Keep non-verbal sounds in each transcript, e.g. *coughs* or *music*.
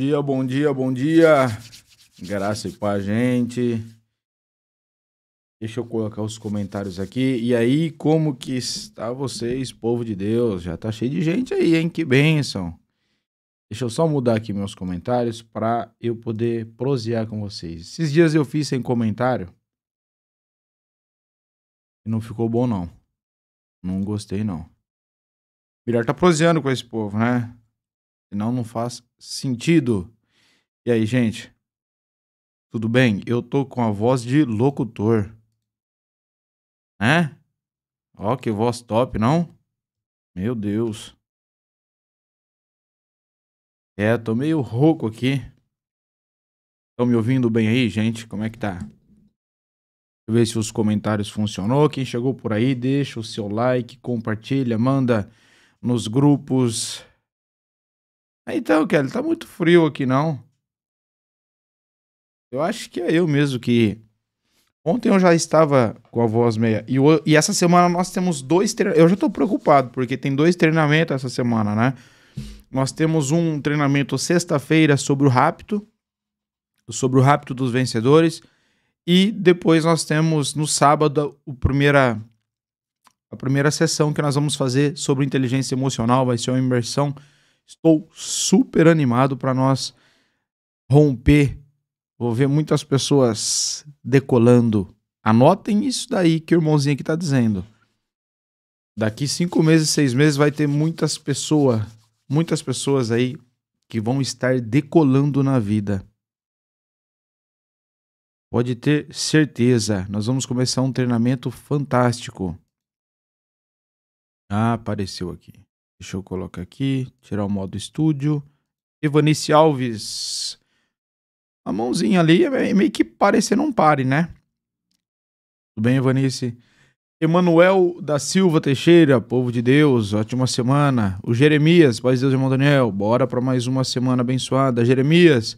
dia, bom dia, bom dia. Graça e paz, gente. Deixa eu colocar os comentários aqui. E aí, como que está vocês, povo de Deus? Já tá cheio de gente aí, hein? Que bênção. Deixa eu só mudar aqui meus comentários para eu poder prosear com vocês. Esses dias eu fiz sem comentário. E não ficou bom, não. Não gostei, não. Melhor tá proseando com esse povo, né? Senão não faz sentido. E aí, gente? Tudo bem? Eu tô com a voz de locutor. Né? Ó, que voz top, não? Meu Deus. É, tô meio rouco aqui. Estão me ouvindo bem aí, gente? Como é que tá? Deixa eu ver se os comentários funcionou. Quem chegou por aí, deixa o seu like, compartilha, manda nos grupos é, então, Kelly, tá muito frio aqui não. Eu acho que é eu mesmo que. Ontem eu já estava com a voz meia. E, e essa semana nós temos dois treinamentos. Eu já estou preocupado, porque tem dois treinamentos essa semana, né? Nós temos um treinamento sexta-feira sobre o rapto, sobre o rapto dos vencedores. E depois nós temos no sábado o primeira, a primeira sessão que nós vamos fazer sobre inteligência emocional, vai ser uma imersão Estou super animado para nós romper. Vou ver muitas pessoas decolando. Anotem isso daí que o irmãozinho aqui está dizendo. Daqui cinco meses, seis meses, vai ter muitas pessoas, muitas pessoas aí que vão estar decolando na vida. Pode ter certeza. Nós vamos começar um treinamento fantástico. Ah, apareceu aqui. Deixa eu colocar aqui, tirar o modo estúdio. Evanice Alves. A mãozinha ali é meio que parecendo um pare, né? Tudo bem, Evanice? Emanuel da Silva Teixeira, povo de Deus, ótima semana. O Jeremias, paz de Deus, irmão Daniel, bora para mais uma semana abençoada. Jeremias,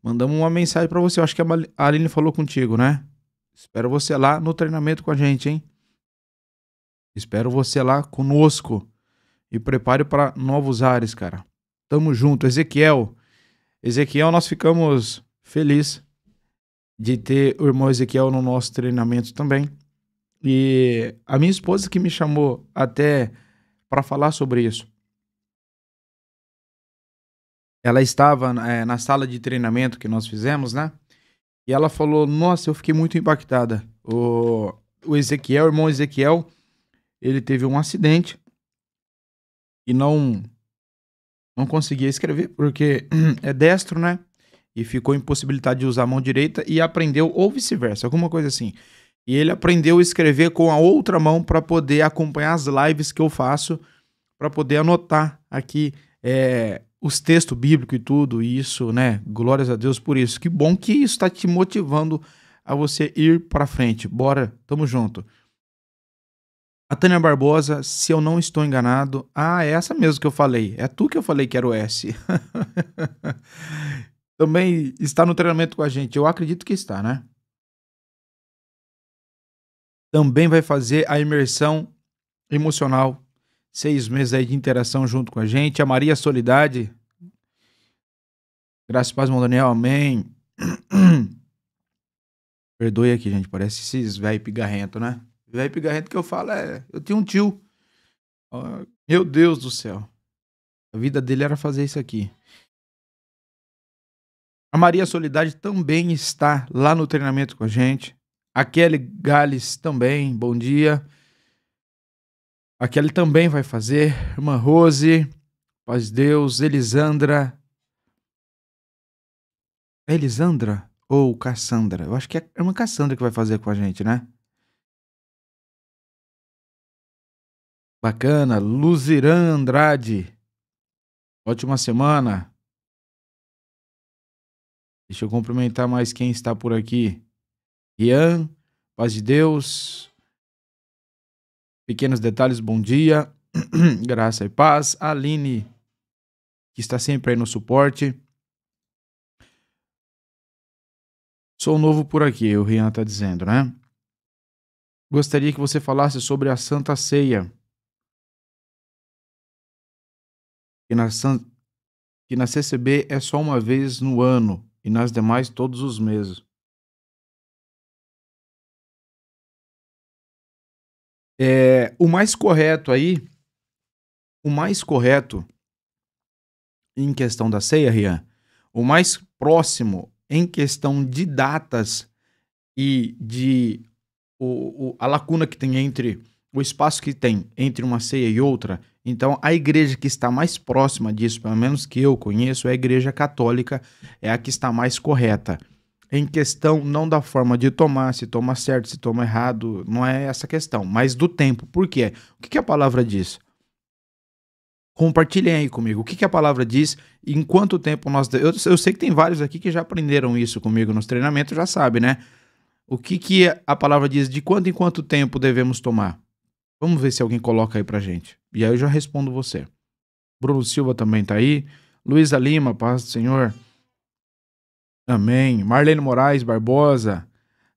mandamos uma mensagem para você, eu acho que a Aline falou contigo, né? Espero você lá no treinamento com a gente, hein? Espero você lá conosco e prepare para novos ares, cara. Tamo junto. Ezequiel. Ezequiel, nós ficamos felizes de ter o irmão Ezequiel no nosso treinamento também. E a minha esposa que me chamou até para falar sobre isso. Ela estava é, na sala de treinamento que nós fizemos, né? E ela falou: Nossa, eu fiquei muito impactada. O, o Ezequiel, o irmão Ezequiel, ele teve um acidente e não não conseguia escrever porque *clears throat* é destro, né? E ficou impossibilitado de usar a mão direita e aprendeu ou vice-versa, alguma coisa assim. E ele aprendeu a escrever com a outra mão para poder acompanhar as lives que eu faço, para poder anotar aqui é, os textos bíblicos e tudo e isso, né? Glórias a Deus por isso. Que bom que isso está te motivando a você ir para frente. Bora, tamo junto. A Tânia Barbosa, se eu não estou enganado, ah, é essa mesmo que eu falei. É tu que eu falei que era o S. *laughs* Também está no treinamento com a gente. Eu acredito que está, né? Também vai fazer a imersão emocional. Seis meses aí de interação junto com a gente. A Maria Solidade. Graças e paz, irmão Daniel. Amém. *clears throat* Perdoe aqui, gente. Parece esses velho pigarrento, né? Velho pigarrento que eu falo é. Eu tinha um tio. meu Deus do céu. A vida dele era fazer isso aqui. A Maria Solidade também está lá no treinamento com a gente. A Kelly Gales também, bom dia. A Kelly também vai fazer. Irmã Rose, paz Deus, Elisandra. É Elisandra ou Cassandra? Eu acho que é a irmã Cassandra que vai fazer com a gente, né? Bacana. Luziran Andrade. Ótima semana. Deixa eu cumprimentar mais quem está por aqui. Ian, paz de Deus. Pequenos detalhes, bom dia. *clears throat* Graça e paz. Aline, que está sempre aí no suporte. Sou novo por aqui, o Rian está dizendo, né? Gostaria que você falasse sobre a Santa Ceia. que na, que na CCB é só uma vez no ano e nas demais todos os meses. É, o mais correto aí, o mais correto em questão da ceia, Rian, o mais próximo em questão de datas e de o, o, a lacuna que tem entre o espaço que tem entre uma ceia e outra. Então, a igreja que está mais próxima disso, pelo menos que eu conheço, é a igreja católica, é a que está mais correta. Em questão não da forma de tomar, se toma certo, se toma errado, não é essa questão, mas do tempo. Por quê? O que a palavra diz? Compartilhem aí comigo o que, que, a palavra diz, em quanto tempo nós. Eu, eu, sei que tem vários aqui que já aprenderam isso comigo nos treinamentos, já sabe, né? O que, que a palavra diz, de quanto em quanto tempo devemos tomar? Vamos ver se alguém coloca aí pra gente. E aí eu já respondo você. Bruno Silva também tá aí. Luísa Lima, paz do Senhor. Amém. Marlene Moraes Barbosa.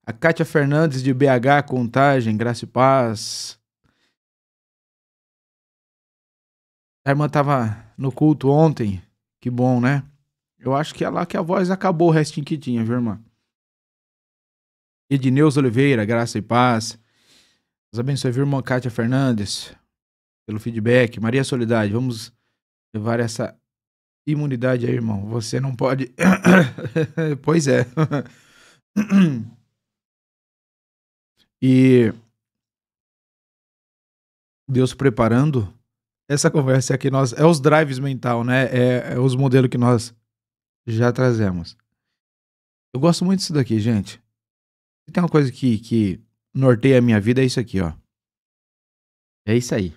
A Kátia Fernandes de BH Contagem, graça e paz. A irmã tava no culto ontem. Que bom, né? Eu acho que é lá que a voz acabou o restinho que tinha, viu, irmã? Edneus Oliveira, graça e paz. Deus abençoe, irmã Kátia Fernandes, pelo feedback. Maria Solidade, vamos levar essa imunidade aí, irmão. Você não pode. *coughs* pois é. *coughs* e Deus preparando essa conversa aqui nós é os drives mental, né? É, é, os modelos que nós já trazemos. Eu gosto muito disso daqui, gente. Tem uma coisa que que norteia a minha vida é isso aqui, ó. É isso aí.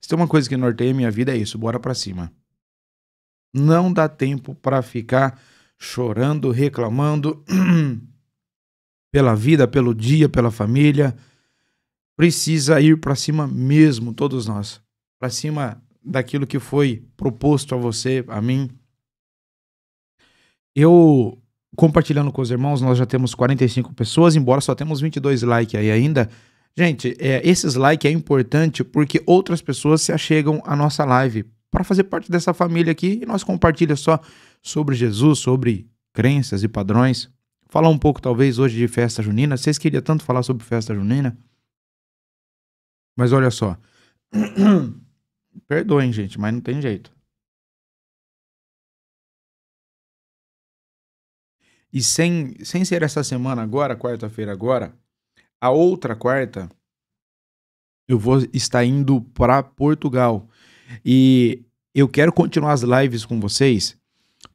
Se tem uma coisa que norteia a minha vida é isso, bora para cima. Não dá tempo para ficar chorando, reclamando *clears throat* pela vida, pelo dia, pela família. Precisa ir para cima mesmo, todos nós. Para cima daquilo que foi proposto a você, a mim. Eu compartilhando com os irmãos, nós já temos 45 pessoas, embora só temos 22 likes aí ainda. Gente, é, esses likes é importante porque outras pessoas se achegam à nossa live para fazer parte dessa família aqui e nós compartilha só sobre Jesus, sobre crenças e padrões. Falar um pouco talvez hoje de festa junina. Vocês queriam tanto falar sobre festa junina? Mas olha só. *clears throat* Perdoem, gente, mas não tem jeito. E sem, sem ser essa semana agora, quarta-feira agora, a outra quarta eu vou estar indo para Portugal. E eu quero continuar as lives com vocês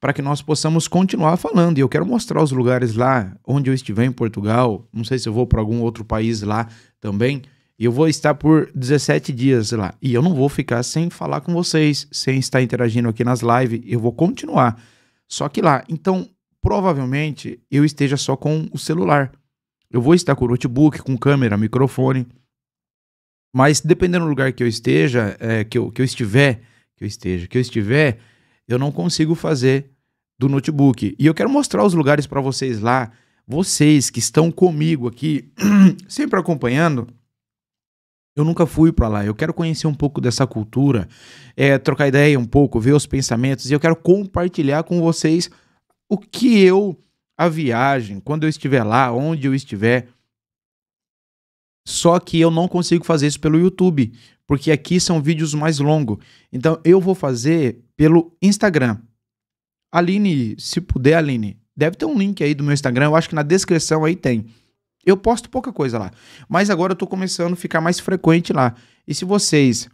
para que nós possamos continuar falando. E eu quero mostrar os lugares lá onde eu estiver em Portugal. Não sei se eu vou para algum outro país lá também. Eu vou estar por 17 dias lá. E eu não vou ficar sem falar com vocês, sem estar interagindo aqui nas lives. Eu vou continuar. Só que lá. Então, provavelmente eu esteja só com o celular. Eu vou estar com o notebook, com câmera, microfone. Mas dependendo do lugar que eu esteja, é, que, eu, que eu estiver, que eu esteja, que eu estiver, eu não consigo fazer do notebook. E eu quero mostrar os lugares para vocês lá, vocês que estão comigo aqui, *clears throat* sempre acompanhando. Eu nunca fui para lá. Eu quero conhecer um pouco dessa cultura, é, trocar ideia um pouco, ver os pensamentos e eu quero compartilhar com vocês o que eu, a viagem, quando eu estiver lá, onde eu estiver. Só que eu não consigo fazer isso pelo YouTube, porque aqui são vídeos mais longos. Então eu vou fazer pelo Instagram. Aline, se puder, Aline, deve ter um link aí do meu Instagram, eu acho que na descrição aí tem. Eu posto pouca coisa lá, mas agora eu tô começando a ficar mais frequente lá. E se vocês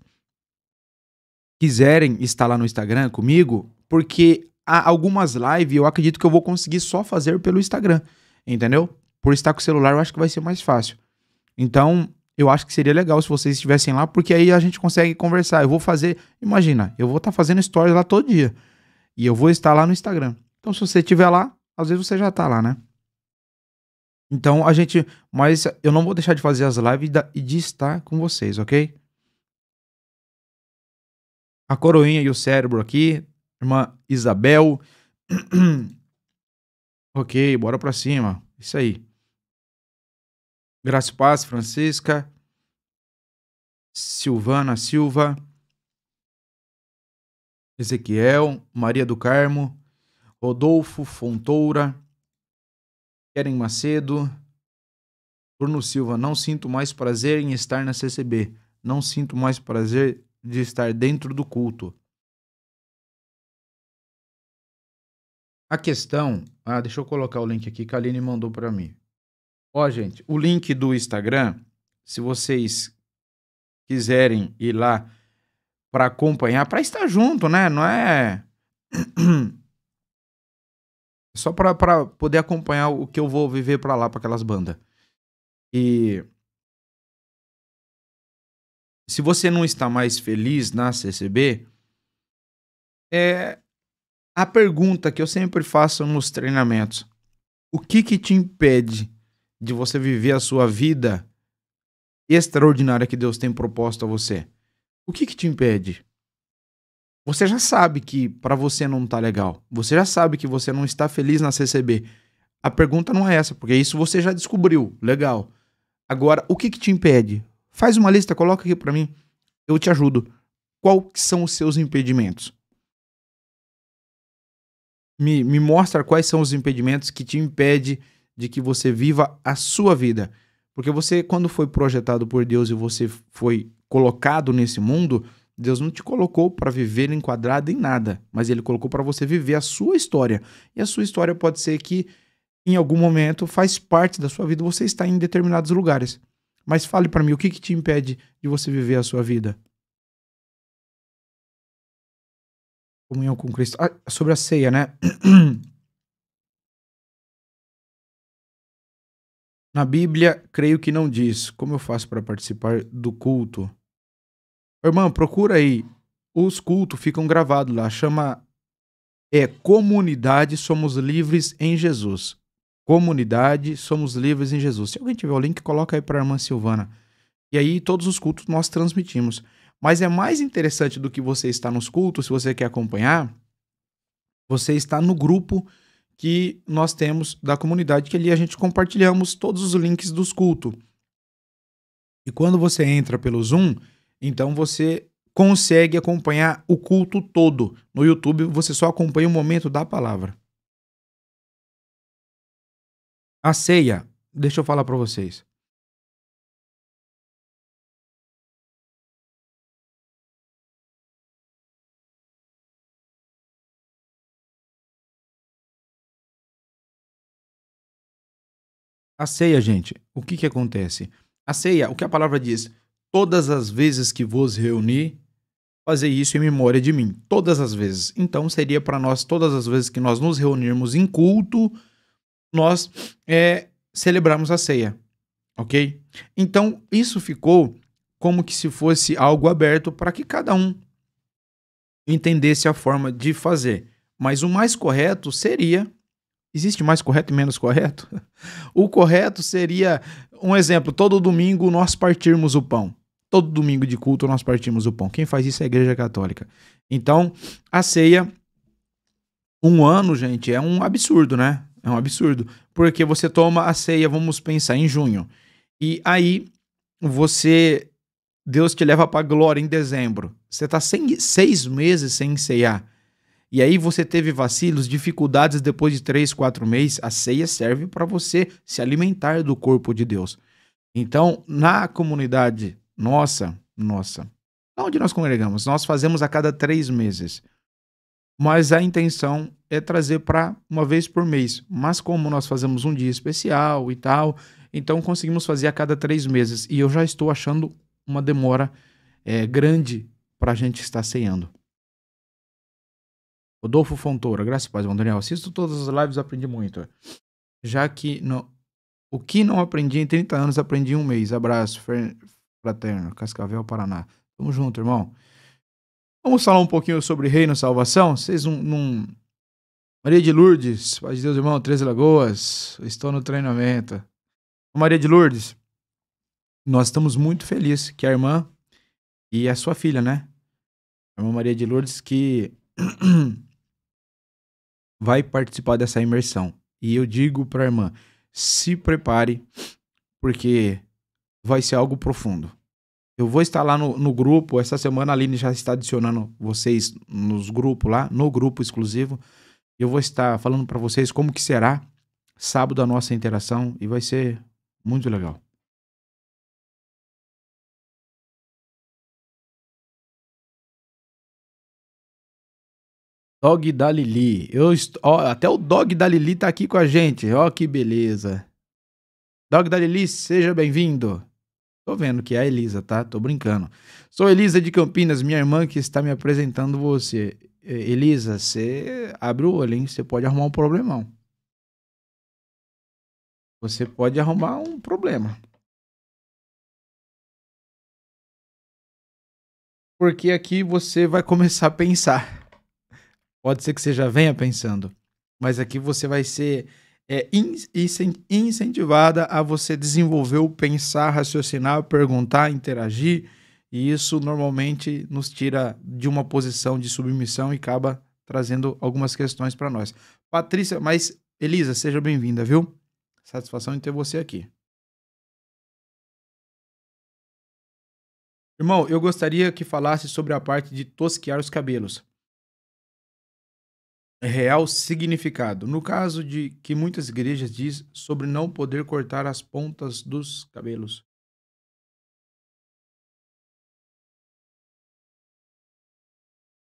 quiserem estar lá no Instagram comigo, porque algumas lives eu acredito que eu vou conseguir só fazer pelo Instagram, entendeu? Por estar com o celular, eu acho que vai ser mais fácil. Então, eu acho que seria legal se vocês estivessem lá, porque aí a gente consegue conversar. Eu vou fazer, imagina, eu vou estar tá fazendo stories lá todo dia. E eu vou estar lá no Instagram. Então, se você estiver lá, às vezes você já está lá, né? Então, a gente. Mas eu não vou deixar de fazer as lives e de estar com vocês, ok? A coroinha e o cérebro aqui Irmã Isabel. *clears throat* ok, bora pra cima. Isso aí. Graça e paz, Francisca. Silvana Silva. Ezequiel, Maria do Carmo, Rodolfo Fontoura, Keren Macedo, Bruno Silva, não sinto mais prazer em estar na CCB. Não sinto mais prazer de estar dentro do culto. A questão. Ah, deixa eu colocar o link aqui que a Aline mandou para mim. Ó, gente, o link do Instagram, se vocês quiserem ir lá para acompanhar, para estar junto, né? Não é. *clears throat* Só para poder acompanhar o que eu vou viver para lá, para aquelas bandas. E. Se você não está mais feliz na CCB, é, a pergunta que eu sempre faço nos treinamentos: o que que te impede de você viver a sua vida extraordinária que Deus tem proposto a você? O que que te impede? Você já sabe que para você não tá legal. Você já sabe que você não está feliz na CCB. A pergunta não é essa, porque isso você já descobriu. Legal. Agora, o que que te impede? Faz uma lista, coloca aqui para mim. Eu te ajudo. Quais são os seus impedimentos? me, me mostra quais são os impedimentos que te impedem de que você viva a sua vida. Porque você, quando foi projetado por Deus e você foi colocado nesse mundo, Deus não te colocou para viver enquadrado em nada, mas Ele colocou para você viver a sua história. E a sua história pode ser que, em algum momento, faz parte da sua vida, você está em determinados lugares. Mas fale para mim, o que, que te impede de você viver a sua vida? comunhão com Cristo. Ah, sobre a ceia, né? *clears throat* Na Bíblia, creio que não diz. Como eu faço para participar do culto? Irmã, procura aí. Os cultos ficam gravados lá. Chama é Comunidade Somos Livres em Jesus. Comunidade Somos Livres em Jesus. Se alguém tiver o link, coloca aí para a irmã Silvana. E aí todos os cultos nós transmitimos. Mas é mais interessante do que você estar nos cultos, se você quer acompanhar, você está no grupo que nós temos da comunidade, que ali a gente compartilhamos todos os links dos cultos. E quando você entra pelo Zoom, então você consegue acompanhar o culto todo. No YouTube, você só acompanha o momento da palavra. A ceia, deixa eu falar para vocês. A ceia, gente, o que, que acontece? A ceia, o que a palavra diz? Todas as vezes que vos reunir, fazer isso em memória de mim. Todas as vezes. Então seria para nós, todas as vezes que nós nos reunirmos em culto, nós é, celebramos a ceia. Ok? Então isso ficou como que se fosse algo aberto para que cada um entendesse a forma de fazer. Mas o mais correto seria Existe mais correto e menos correto? *laughs* O correto seria, um exemplo, todo domingo nós partirmos o pão. Todo domingo de culto nós partimos o pão. Quem faz isso é a Igreja Católica. Então, a ceia, um ano, gente, é um absurdo, né? É um absurdo. Porque você toma a ceia, vamos pensar, em junho. E aí, você. Deus te leva para glória em dezembro. Você está seis meses sem ceiar. E aí você teve vacilos, dificuldades depois de três, quatro meses. A ceia serve para você se alimentar do corpo de Deus. Então, na comunidade nossa, nossa, onde nós congregamos, nós fazemos a cada três meses. Mas a intenção é trazer para uma vez por mês. Mas como nós fazemos um dia especial e tal, então conseguimos fazer a cada três meses. E eu já estou achando uma demora é, grande para a gente estar ceando. Rodolfo Fontoura, graças a Deus, bom Daniel, assisto todas as lives, aprendi muito. Já que no, o que não aprendi em 30 anos, aprendi em um mês. Abraço, fraterno, Cascavel, Paraná. Tamo junto, irmão. Vamos falar um pouquinho sobre reino e salvação? Vocês não... Maria de Lourdes, Paz de Deus, irmão, Três Lagoas, estou no treinamento. Maria de Lourdes, nós estamos muito felizes que a irmã e a sua filha, né? A irmã Maria de Lourdes, que *clears throat* vai participar dessa imersão. E eu digo para a irmã, se prepare, porque vai ser algo profundo. Eu vou estar lá no, no, grupo. Essa semana a Aline já está adicionando vocês nos grupos lá, no grupo exclusivo. Eu vou estar falando para vocês como que será sábado a nossa interação e vai ser muito legal. Dog da Lili. Eu estou ó, até o Dog da Lili tá aqui com a gente. Ó, que beleza. Dog da Lili, seja bem-vindo. Tô vendo que é a Elisa, tá? Tô brincando. Sou Elisa de Campinas, minha irmã que está me apresentando você. Elisa, você abre o olho, hein? Você pode arrumar um problemão. Você pode arrumar um problema. Porque aqui você vai começar a pensar. Pode ser que você já venha pensando, mas aqui você vai ser é, in, incentivada a você desenvolver o pensar, raciocinar, perguntar, interagir, e isso normalmente nos tira de uma posição de submissão e acaba trazendo algumas questões para nós. Patrícia, mas Elisa, seja bem-vinda, viu? Satisfação em ter você aqui. Irmão, eu gostaria que falasse sobre a parte de tosquear os cabelos real significado. No caso de que muitas igrejas diz sobre não poder cortar as pontas dos cabelos.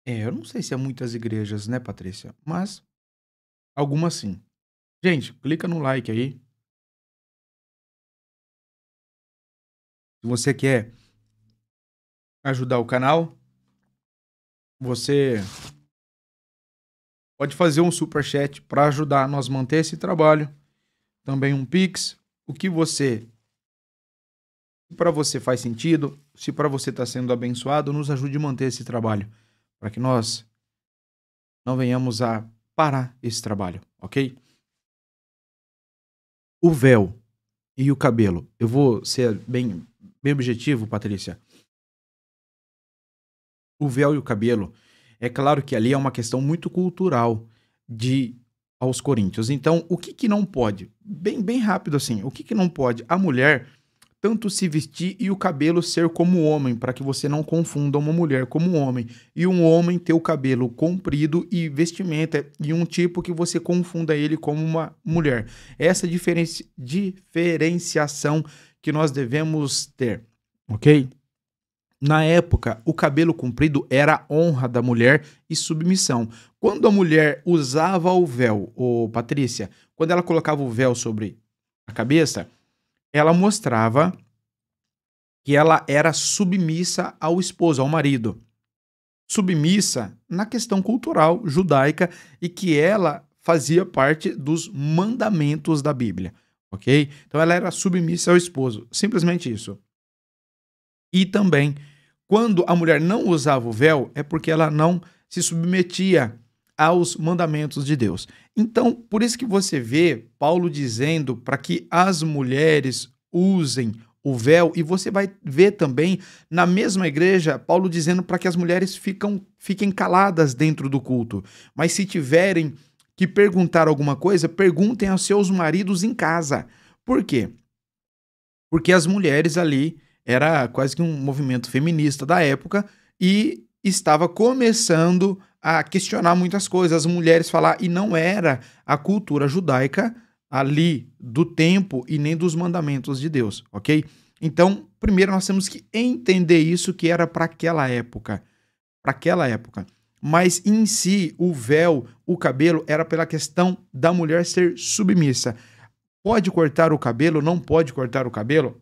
É, eu não sei se é muitas igrejas, né, Patrícia? Mas algumas sim. Gente, clica no like aí. Se você quer ajudar o canal, você pode fazer um super chat para ajudar nós manter esse trabalho. Também um pix, o que você para você faz sentido, se para você está sendo abençoado, nos ajude a manter esse trabalho, para que nós não venhamos a parar esse trabalho, ok? O véu e o cabelo. Eu vou ser bem, bem objetivo, Patrícia. O véu e o cabelo é claro que ali é uma questão muito cultural de aos coríntios. Então, o que, que não pode? Bem, bem rápido assim, o que, que não pode? A mulher tanto se vestir e o cabelo ser como homem, para que você não confunda uma mulher como homem, e um homem ter o cabelo comprido e vestimenta e um tipo que você confunda ele como uma mulher. Essa diferenci diferenciação que nós devemos ter, ok? Na época, o cabelo comprido era honra da mulher e submissão. Quando a mulher usava o véu, ô Patrícia, quando ela colocava o véu sobre a cabeça, ela mostrava que ela era submissa ao esposo, ao marido. Submissa na questão cultural judaica e que ela fazia parte dos mandamentos da Bíblia, ok? Então ela era submissa ao esposo, simplesmente isso. E também quando a mulher não usava o véu, é porque ela não se submetia aos mandamentos de Deus. Então, por isso que você vê Paulo dizendo para que as mulheres usem o véu, e você vai ver também na mesma igreja Paulo dizendo para que as mulheres ficam, fiquem caladas dentro do culto, mas se tiverem que perguntar alguma coisa, perguntem aos seus maridos em casa. Por quê? Porque as mulheres ali era quase que um movimento feminista da época e estava começando a questionar muitas coisas, as mulheres falar, e não era a cultura judaica ali do tempo e nem dos mandamentos de Deus, ok? Então, primeiro nós temos que entender isso que era para aquela época, para aquela época. Mas em si, o véu, o cabelo, era pela questão da mulher ser submissa. Pode cortar o cabelo, não pode cortar o cabelo?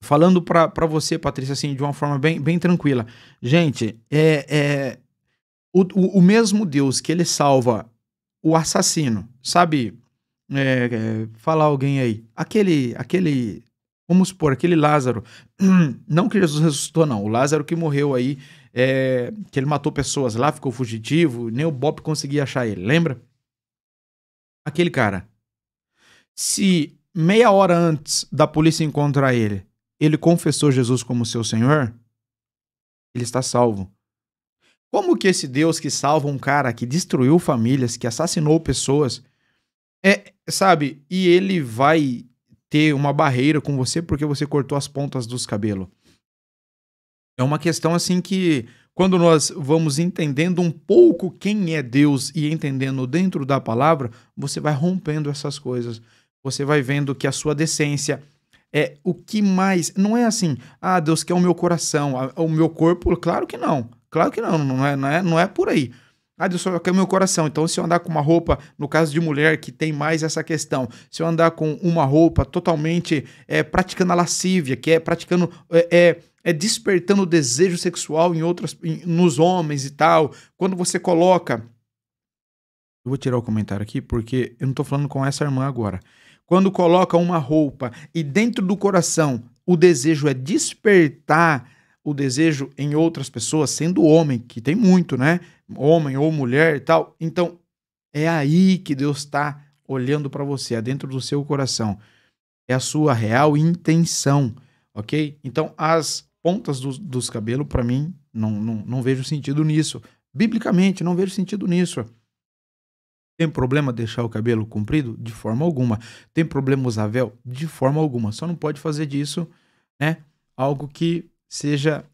falando para você, Patrícia, assim, de uma forma bem, bem tranquila. Gente, é, é o, o, o, mesmo Deus que ele salva o assassino, sabe? É, é, falar alguém aí, aquele, aquele, vamos supor, aquele Lázaro, *clears throat* não que Jesus ressuscitou, não, o Lázaro que morreu aí, é, que ele matou pessoas lá, ficou fugitivo, nem o Bop conseguia achar ele, lembra? Aquele cara. Se meia hora antes da polícia encontrar ele, ele confessou Jesus como seu Senhor, ele está salvo. Como que esse Deus que salva um cara, que destruiu famílias, que assassinou pessoas, é, sabe, e ele vai ter uma barreira com você porque você cortou as pontas dos cabelos? É uma questão assim que, quando nós vamos entendendo um pouco quem é Deus e entendendo dentro da palavra, você vai rompendo essas coisas. Você vai vendo que a sua decência, é o que mais. Não é assim, ah, Deus quer o meu coração, o meu corpo. Claro que não. Claro que não, não é, não é, não é por aí. Ah, Deus só quer o meu coração. Então, se eu andar com uma roupa, no caso de mulher que tem mais essa questão, se eu andar com uma roupa totalmente é, praticando a lascívia, que é praticando. é, é é despertando o desejo sexual em outras em, nos homens e tal. Quando você coloca Eu vou tirar o comentário aqui porque eu não tô falando com essa irmã agora quando coloca uma roupa e dentro do coração o desejo é despertar o desejo em outras pessoas, sendo homem, que tem muito, né? Homem ou mulher e tal. Então, é aí que Deus está olhando para você, é dentro do seu coração. É a sua real intenção, ok? Então, as pontas dos cabelos, para mim, não, não, não vejo sentido nisso. Biblicamente, não vejo sentido nisso. Tem problema deixar o cabelo comprido? De forma alguma. Tem problema usar véu? De forma alguma. Só não pode fazer disso, né? Algo que seja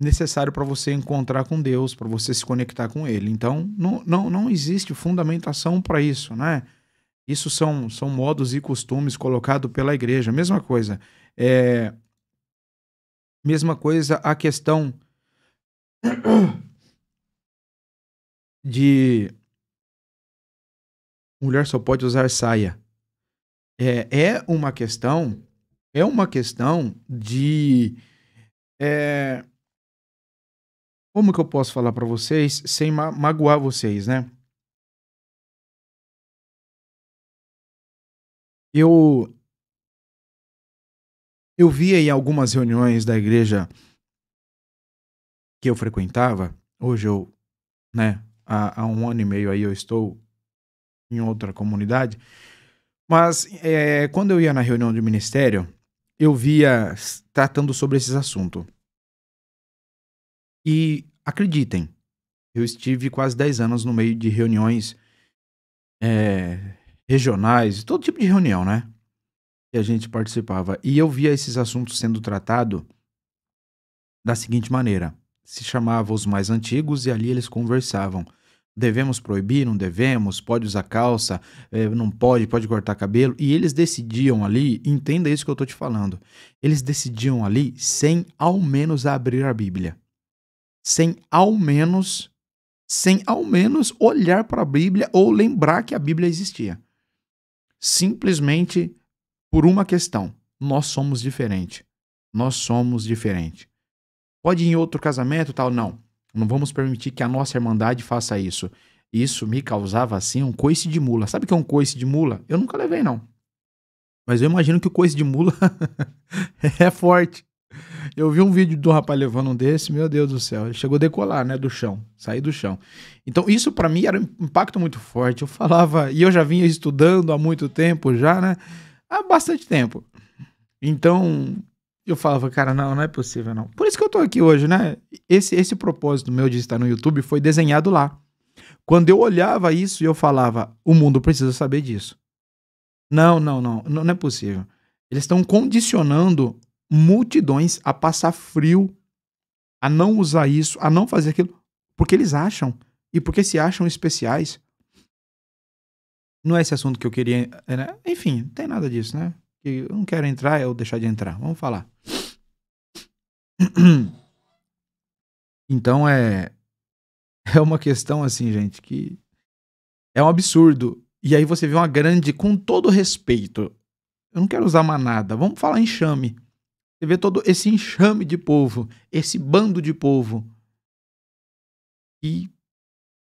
necessário para você encontrar com Deus, para você se conectar com Ele. Então, não, não, não existe fundamentação para isso, né? Isso são, são modos e costumes colocados pela igreja. Mesma coisa. É... Mesma coisa a questão de mulher só pode usar saia. É, é uma questão, é uma questão de é, como que eu posso falar para vocês sem ma magoar vocês, né? Eu eu via em algumas reuniões da igreja que eu frequentava, hoje eu, né, há, há um ano e meio aí eu estou em outra comunidade. Mas é, quando eu ia na reunião do ministério, eu via tratando sobre esses assuntos. E acreditem, eu estive quase 10 anos no meio de reuniões é, regionais, todo tipo de reunião, né? Que a gente participava. E eu via esses assuntos sendo tratados da seguinte maneira: se chamava os mais antigos e ali eles conversavam. Devemos proibir, não devemos, pode usar calça, é, não pode, pode cortar cabelo. E eles decidiam ali, entenda isso que eu estou te falando, eles decidiam ali sem ao menos abrir a Bíblia. Sem ao menos, sem ao menos olhar para a Bíblia ou lembrar que a Bíblia existia. Simplesmente por uma questão: nós somos diferente. Nós somos diferente. Pode ir em outro casamento tal? Não. Não vamos permitir que a nossa irmandade faça isso. Isso me causava, assim, um coice de mula. Sabe o que é um coice de mula? Eu nunca levei, não. Mas eu imagino que o coice de mula *laughs* é forte. Eu vi um vídeo do rapaz levando um desse, meu Deus do céu, ele chegou a decolar, né, do chão, sair do chão. Então isso para mim era um impacto muito forte. Eu falava, e eu já vinha estudando há muito tempo já, né? Há bastante tempo. Então, eu falava, cara, não, não é possível, não. Por isso que eu tô aqui hoje, né? Esse, esse propósito meu de estar no YouTube foi desenhado lá. Quando eu olhava isso e eu falava, o mundo precisa saber disso. Não, não, não, não, é possível. Eles estão condicionando multidões a passar frio, a não usar isso, a não fazer aquilo, porque eles acham e porque se acham especiais. Não é esse assunto que eu queria. Eh, né? Enfim, não tem nada disso, né? que eu não quero entrar ou deixar de entrar. Vamos falar. *clears throat* Então é é uma questão assim, gente, que é um absurdo. E aí você vê uma grande com todo respeito. Eu não quero usar manada, vamos falar enxame. Você vê todo esse enxame de povo, esse bando de povo e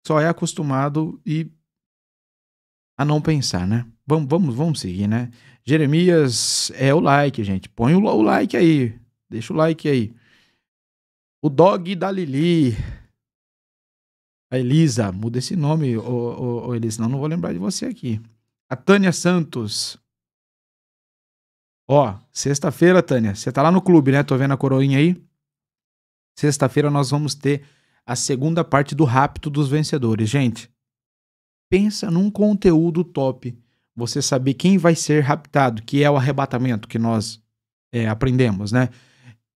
só é acostumado e a não pensar, né? Vamos, vamos, vamos seguir, né? Jeremias é o like, gente. Põe o, o like aí. Deixa o like aí. O dog da Lili. A Elisa, muda esse nome, ô, ô, ô Elisa, senão não vou lembrar de você aqui. A Tânia Santos. Ó, sexta-feira, Tânia, você tá lá no clube, né? Tô vendo a coroinha aí. Sexta-feira nós vamos ter a segunda parte do Rápido dos Vencedores. Gente, pensa num conteúdo top você saber quem vai ser raptado, que é o arrebatamento que nós é, aprendemos, né?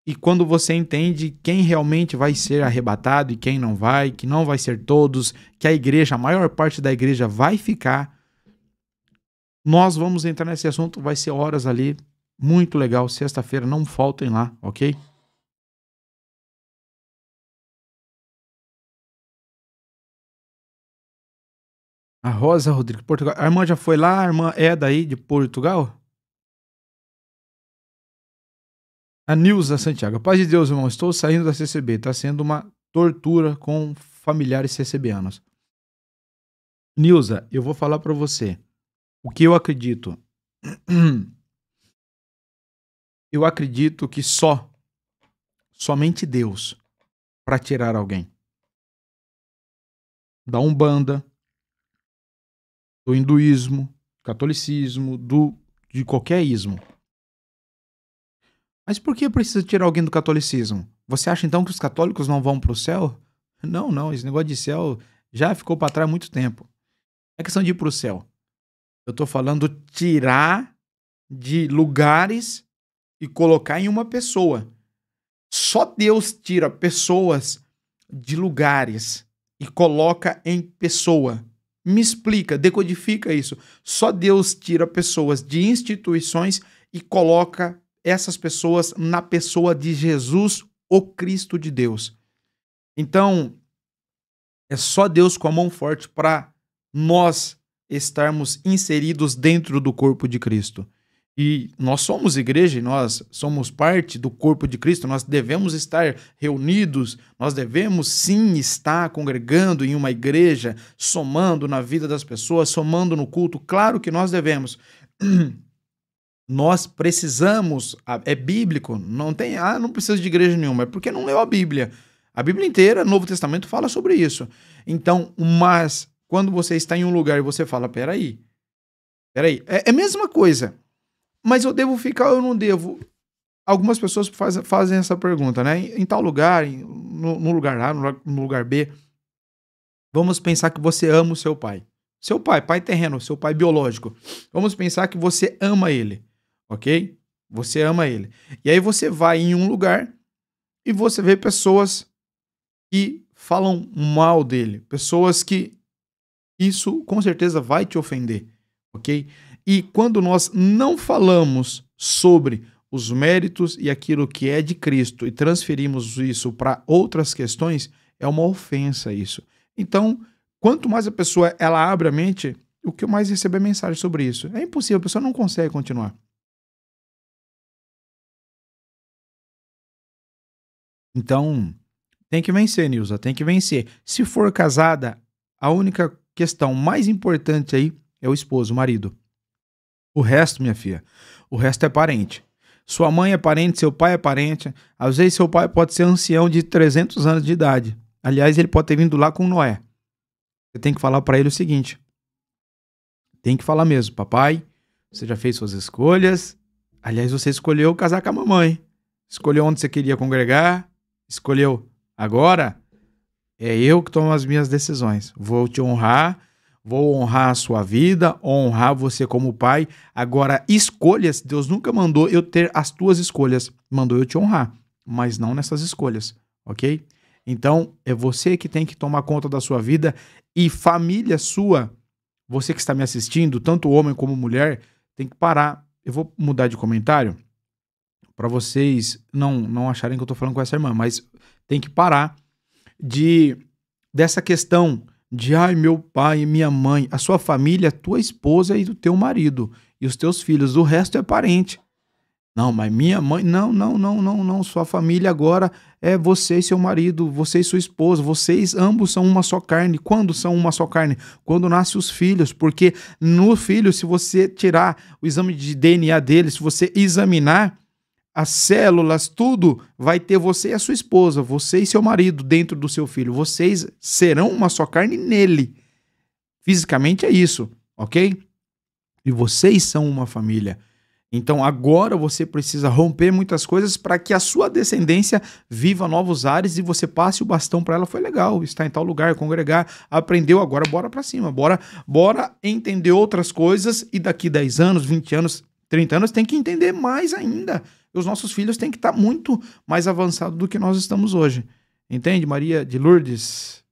E quando você entende quem realmente vai ser arrebatado e quem não vai, que não vai ser todos, que a igreja, a maior parte da igreja vai ficar, nós vamos entrar nesse assunto, vai ser horas ali, muito legal, sexta-feira, não faltem lá, ok? A Rosa Rodrigues, Portugal. A irmã já foi lá? A irmã é daí, de Portugal? A Nilza Santiago. Paz de Deus, irmão. Estou saindo da CCB. Está sendo uma tortura com familiares CCBanos. Nilza, eu vou falar para você o que eu acredito. *clears throat* Eu acredito que só, somente Deus, para tirar alguém da Umbanda, do hinduísmo, catolicismo, do de qualquer ismo. Mas por que precisa tirar alguém do catolicismo? Você acha então que os católicos não vão para o céu? Não, não, esse negócio de céu já ficou para trás há muito tempo. É questão de ir para o céu. Eu estou falando tirar de lugares e colocar em uma pessoa. Só Deus tira pessoas de lugares e coloca em pessoa. Me explica, decodifica isso. Só Deus tira pessoas de instituições e coloca essas pessoas na pessoa de Jesus, o Cristo de Deus. Então, é só Deus com a mão forte para nós estarmos inseridos dentro do corpo de Cristo. E nós somos igreja, nós somos parte do corpo de Cristo, nós devemos estar reunidos, nós devemos sim estar congregando em uma igreja, somando na vida das pessoas, somando no culto, claro que nós devemos. *clears throat* Nós precisamos, é bíblico, não tem, ah, não precisa de igreja nenhuma, é porque não leu a Bíblia. A Bíblia inteira, Novo Testamento, fala sobre isso. Então, mas quando você está em um lugar e você fala, peraí, peraí, é, é a mesma coisa. Mas eu devo ficar ou eu não devo? Algumas pessoas faz, fazem essa pergunta, né? Em, em tal lugar, em, no, no, lugar A, no, no lugar B, vamos pensar que você ama o seu pai. Seu pai, pai terreno, seu pai biológico. Vamos pensar que você ama ele, ok? Você ama ele. E aí você vai em um lugar e você vê pessoas que falam mal dele, pessoas que isso com certeza vai te ofender, ok? E quando nós não falamos sobre os méritos e aquilo que é de Cristo e transferimos isso para outras questões, é uma ofensa isso. Então, quanto mais a pessoa ela abre a mente, o que mais receber é mensagem sobre isso. É impossível, a pessoa não consegue continuar. Então, tem que vencer, Nilza, tem que vencer. Se for casada, a única questão mais importante aí é o esposo, o marido. O resto, minha filha, o resto é parente. Sua mãe é parente, seu pai é parente. Às vezes, seu pai pode ser ancião de 300 anos de idade. Aliás, ele pode ter vindo lá com Noé. Você tem que falar para ele o seguinte: tem que falar mesmo, papai, você já fez suas escolhas. Aliás, você escolheu casar com a mamãe, escolheu onde você queria congregar, escolheu agora. É eu que tomo as minhas decisões. Vou te honrar Vou honrar a sua vida, honrar você como pai. Agora, escolhas, Deus nunca mandou eu ter as tuas escolhas, mandou eu te honrar, mas não nessas escolhas, ok? Então, é você que tem que tomar conta da sua vida e família sua, você que está me assistindo, tanto homem como mulher, tem que parar. Eu vou mudar de comentário para vocês não não acharem que eu estou falando com essa irmã, mas tem que parar de dessa questão de ai meu pai, minha mãe, a sua família, a tua esposa e o teu marido e os teus filhos, o resto é parente. Não, mas minha mãe, não, não, não, não, não, sua família agora é você e seu marido, você e sua esposa, vocês ambos são uma só carne. Quando são uma só carne? Quando nascem os filhos, porque no filho, se você tirar o exame de DNA dele, se você examinar, as células, tudo vai ter você e a sua esposa, você e seu marido dentro do seu filho. Vocês serão uma só carne nele. Fisicamente é isso, ok? E vocês são uma família. Então agora você precisa romper muitas coisas para que a sua descendência viva novos ares e você passe o bastão para ela. Foi legal, estar em tal lugar, congregar, aprendeu agora, bora para cima, bora, bora entender outras coisas e daqui 10 anos, 20 anos, 30 anos tem que entender mais ainda os nossos filhos têm que estar tá muito mais avançados do que nós estamos hoje. Entende, Maria de Lourdes?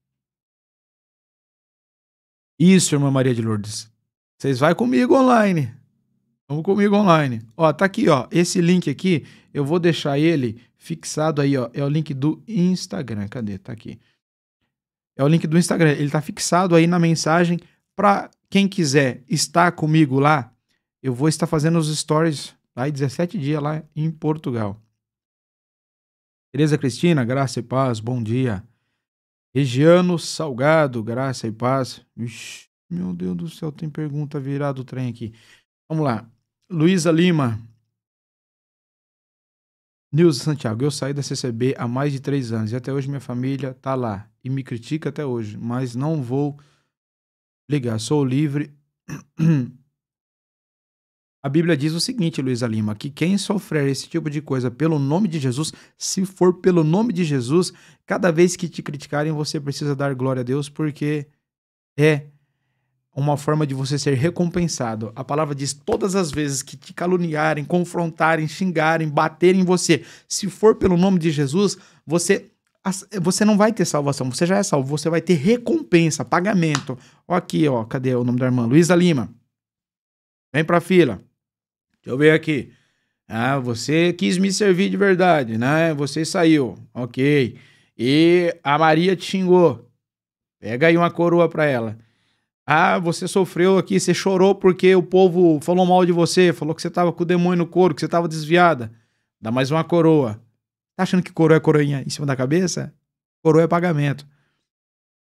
Isso, irmã Maria de Lourdes. Vocês vai comigo online. Vamos comigo online. Ó, tá aqui, ó. Esse link aqui, eu vou deixar ele fixado aí, ó. É o link do Instagram. Cadê? Tá aqui. É o link do Instagram. Ele tá fixado aí na mensagem para quem quiser estar comigo lá. Eu vou estar fazendo os stories Aí 17 dias lá em Portugal. Tereza Cristina, graça e paz, bom dia. Regiano Salgado, graça e paz. Ixi, meu Deus do céu, tem pergunta virada o trem aqui. Vamos lá. Luísa Lima. Nilza Santiago, eu saí da CCB há mais de três anos e até hoje minha família tá lá e me critica até hoje, mas não vou ligar. Sou livre a Bíblia diz o seguinte, Luísa Lima, que quem sofrer esse tipo de coisa pelo nome de Jesus, se for pelo nome de Jesus, cada vez que te criticarem, você precisa dar glória a Deus, porque é uma forma de você ser recompensado. A palavra diz: todas as vezes que te caluniarem, confrontarem, xingarem, baterem em você, se for pelo nome de Jesus, você você não vai ter salvação, você já é salvo, você vai ter recompensa, pagamento. Ó aqui, ó, cadê o nome da irmã? Luísa Lima. Vem pra fila. Deixa eu ver aqui. Ah, você quis me servir de verdade, né? Você saiu. Ok. E a Maria te xingou. Pega aí uma coroa para ela. Ah, você sofreu aqui, você chorou porque o povo falou mal de você, falou que você tava com o demônio no couro, que você tava desviada. Dá mais uma coroa. Tá achando que coroa é coroinha em cima da cabeça? Coroa é pagamento.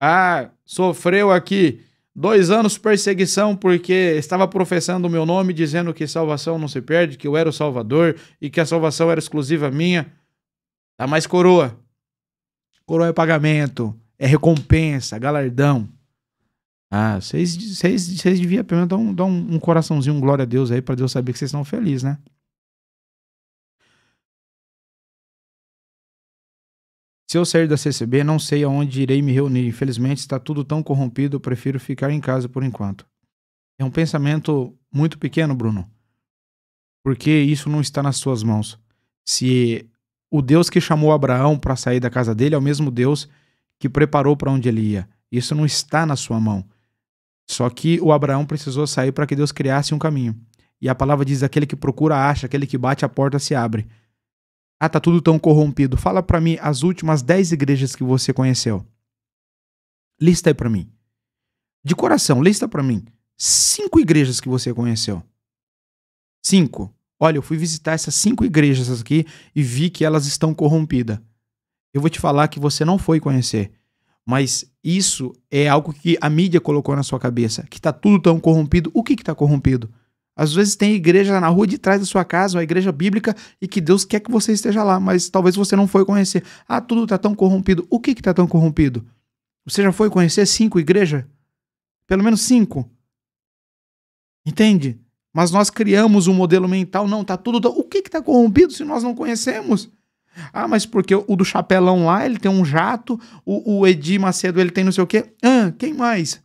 Ah, sofreu aqui Dois anos de perseguição, porque estava professando o meu nome, dizendo que salvação não se perde, que eu era o Salvador e que a salvação era exclusiva minha. Dá mais coroa. Coroa é pagamento, é recompensa, galardão. Ah, vocês deviam pelo menos dar, um, dar um, um coraçãozinho, um glória a Deus aí, para Deus saber que vocês estão felizes, né? Se eu sair da CCB, não sei aonde irei me reunir. Infelizmente, está tudo tão corrompido, eu prefiro ficar em casa por enquanto. É um pensamento muito pequeno, Bruno, porque isso não está nas suas mãos. Se o Deus que chamou Abraão para sair da casa dele é o mesmo Deus que preparou para onde ele ia. Isso não está na sua mão. Só que o Abraão precisou sair para que Deus criasse um caminho. E a palavra diz: aquele que procura, acha, aquele que bate, a porta se abre. Ah, tá tudo tão corrompido. Fala para mim as últimas 10 igrejas que você conheceu. Lista aí para mim. De coração, lista para mim. Cinco igrejas que você conheceu. Cinco. Olha, eu fui visitar essas cinco igrejas aqui e vi que elas estão corrompidas. Eu vou te falar que você não foi conhecer. Mas isso é algo que a mídia colocou na sua cabeça, que tá tudo tão corrompido. O que que tá corrompido? Às vezes tem igreja na rua de trás da sua casa, uma igreja bíblica, e que Deus quer que você esteja lá, mas talvez você não foi conhecer. Ah, tudo está tão corrompido. O que está tão corrompido? Você já foi conhecer cinco igrejas? Pelo menos cinco. Entende? Mas nós criamos um modelo mental, não, tá tudo. O que está corrompido se nós não conhecemos? Ah, mas porque o do chapelão lá, ele tem um jato, o, o Edi Macedo, ele tem não sei o quê. Ah, quem mais?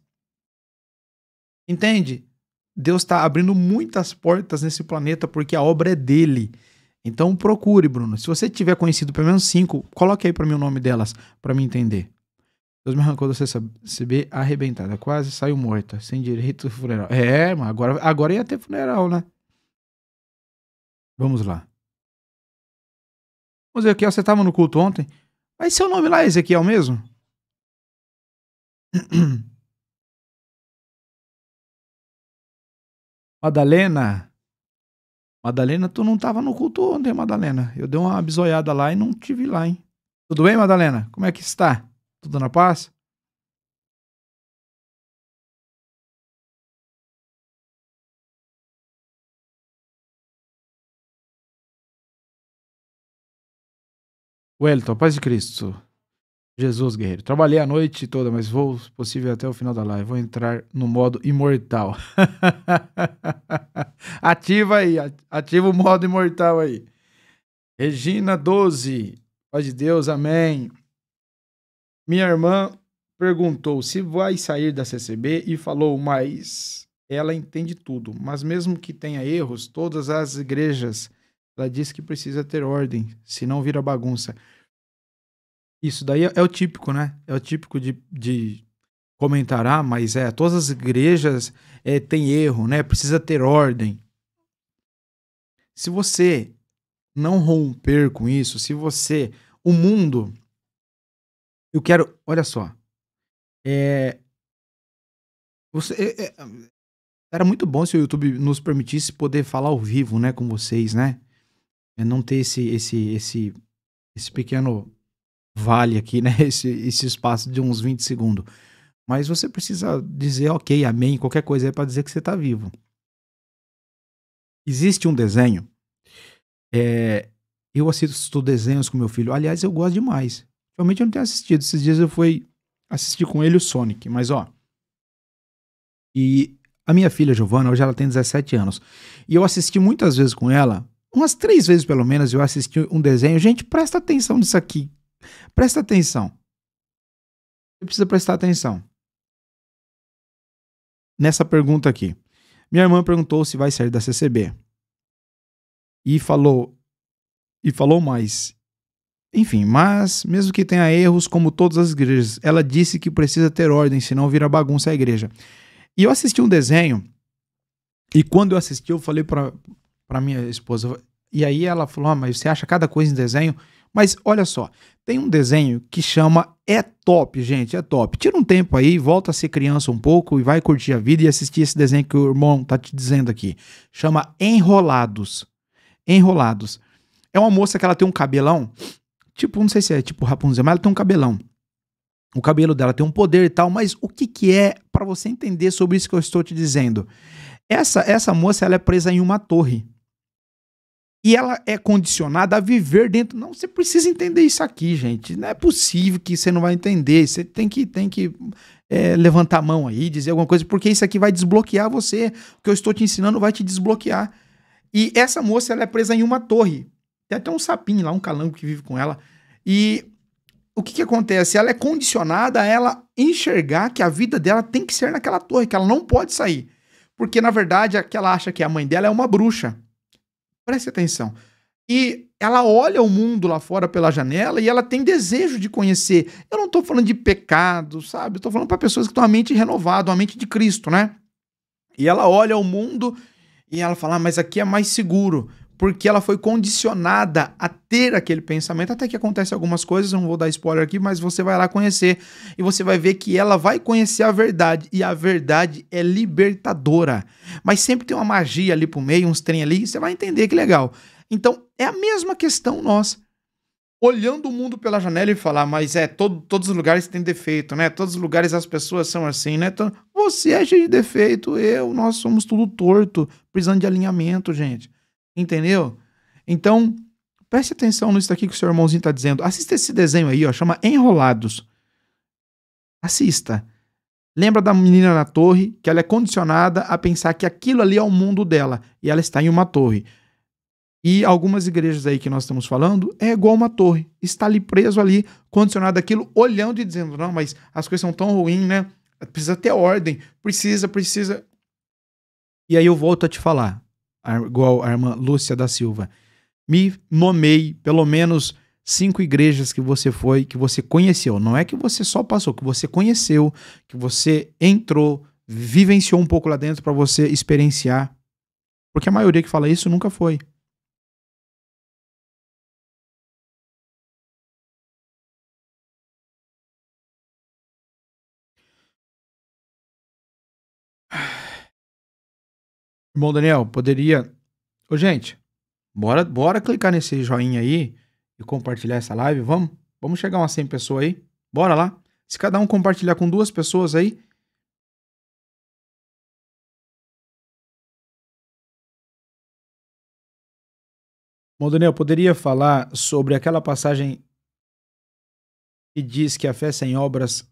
Entende? Deus está abrindo muitas portas nesse planeta porque a obra é dele. Então procure, Bruno. Se você tiver conhecido pelo menos cinco, coloque aí para mim o nome delas, para me entender. Deus me arrancou da CB arrebentada, quase saiu morta, sem direito funeral. É, mas agora, agora ia ter funeral, né? Vamos lá. Ezequiel, você estava no culto ontem? Mas seu nome lá é Ezequiel mesmo? *clears throat* Madalena, Madalena, tu não estava no culto ontem, Madalena. Eu dei uma bisoiada lá e não te vi lá, hein? Tudo bem, Madalena? Como é que está? Tudo na paz? Wellington, paz de Cristo. Jesus Guerreiro. Trabalhei a noite toda, mas vou, se possível, até o final da live. Vou entrar no modo imortal. *laughs* ativa aí, ativa o modo imortal aí. Regina 12. Paz de Deus, amém. Minha irmã perguntou se vai sair da CCB e falou, mas ela entende tudo. Mas mesmo que tenha erros, todas as igrejas, ela disse que precisa ter ordem, senão vira bagunça. Isso daí é, é, o típico, né? É o típico de, de comentar, ah, mas é, todas as igrejas é, têm erro, né? Precisa ter ordem. Se você não romper com isso, se você. O mundo. Eu quero. Olha só. É, você, é, é, era muito bom se o YouTube nos permitisse poder falar ao vivo, né, com vocês, né? É não ter esse, esse, esse, esse pequeno vale aqui, *laughs* né? Esse, esse espaço de uns 20 segundos. Mas você precisa dizer ok, amém, qualquer coisa aí para dizer que você está vivo. Existe um desenho. É, eu assisto desenhos com meu filho. Aliás, eu gosto demais. Realmente eu não tenho assistido. Esses dias eu fui assistir com ele o Sonic, mas ó. E a minha filha Giovana, hoje ela tem 17 anos. E eu assisti muitas vezes com ela, umas três vezes pelo menos, eu assisti um desenho. Gente, presta atenção nisso aqui. Presta atenção. Você precisa prestar atenção. Nessa pergunta aqui. Minha irmã perguntou se vai sair da CCB. E falou. E falou mais. Enfim, mas, mesmo que tenha erros, como todas as igrejas, ela disse que precisa ter ordem, senão vira bagunça a igreja. E eu assisti um desenho, e quando eu assisti, eu falei pra, minha esposa, e aí ela falou: ah, mas você acha cada coisa em desenho? Mas olha só, tem um desenho que chama É Top, gente, é top. Tira um tempo aí, volta a ser criança um pouco e vai curtir a vida e assistir esse desenho que o irmão tá te dizendo aqui. Chama Enrolados. Enrolados. É uma moça que ela tem um cabelão, tipo, não sei se é tipo Rapunzel, mas ela tem um cabelão. O cabelo dela tem um poder e tal, mas o que que é para você entender sobre isso que eu estou te dizendo? Essa essa moça ela é presa em uma torre. E ela é condicionada a viver dentro. Não, você precisa entender isso aqui, gente. Não é possível que você não vai entender. Você tem que, tem que é, levantar a mão aí, dizer alguma coisa, porque isso aqui vai desbloquear você. O que eu estou te ensinando vai te desbloquear. E essa moça, ela é presa em uma torre. Tem até um sapinho lá, um calango que vive com ela. E o que, que acontece? Ela é condicionada a ela enxergar que a vida dela tem que ser naquela torre, que ela não pode sair. Porque, na verdade, aquela acha que é a mãe dela é uma bruxa. Preste atenção. E ela olha o mundo lá fora pela janela e ela tem desejo de conhecer. Eu não estou falando de pecado, sabe? Estou falando para pessoas que têm uma mente renovada, uma mente de Cristo, né? E ela olha o mundo e ela fala, ah, mas aqui é mais seguro porque ela foi condicionada a ter aquele pensamento, até que acontece algumas coisas, não vou dar spoiler aqui, mas você vai lá conhecer e você vai ver que ela vai conhecer a verdade e a verdade é libertadora. Mas sempre tem uma magia ali pro meio, uns trem ali, e você vai entender que legal. Então, é a mesma questão nossa. Olhando o mundo pela janela e falar, mas é, todo, todos os lugares têm defeito, né? Todos os lugares as pessoas são assim, né? Então, você é cheio de defeito, eu, nós somos tudo torto, precisando de alinhamento, gente. Entendeu? Então, preste atenção nisso aqui que o seu irmãozinho está dizendo. Assista esse desenho aí, ó, chama Enrolados. Assista. Lembra da menina na torre, que ela é condicionada a pensar que aquilo ali é o mundo dela e ela está em uma torre. E algumas igrejas aí que nós estamos falando é igual uma torre, está ali preso ali, condicionado aquilo, olhando e dizendo: "Não, mas as coisas são tão ruins, né? Precisa ter ordem, precisa, precisa". E aí eu volto a te falar, igual a irmã Lúcia da Silva. Me nomeei pelo menos cinco igrejas que você foi, que você conheceu. Não é que você só passou, que você conheceu, que você entrou, vivenciou um pouco lá dentro para você experienciar. Porque a maioria que fala isso nunca foi. Irmão Daniel, poderia. Ô, gente, bora, bora clicar nesse joinha aí e compartilhar essa live. Vamos? Vamos chegar a umas 100 pessoas aí? Bora lá? Se cada um compartilhar com duas pessoas aí, Bom, Daniel, poderia falar sobre aquela passagem que diz que a fé sem obras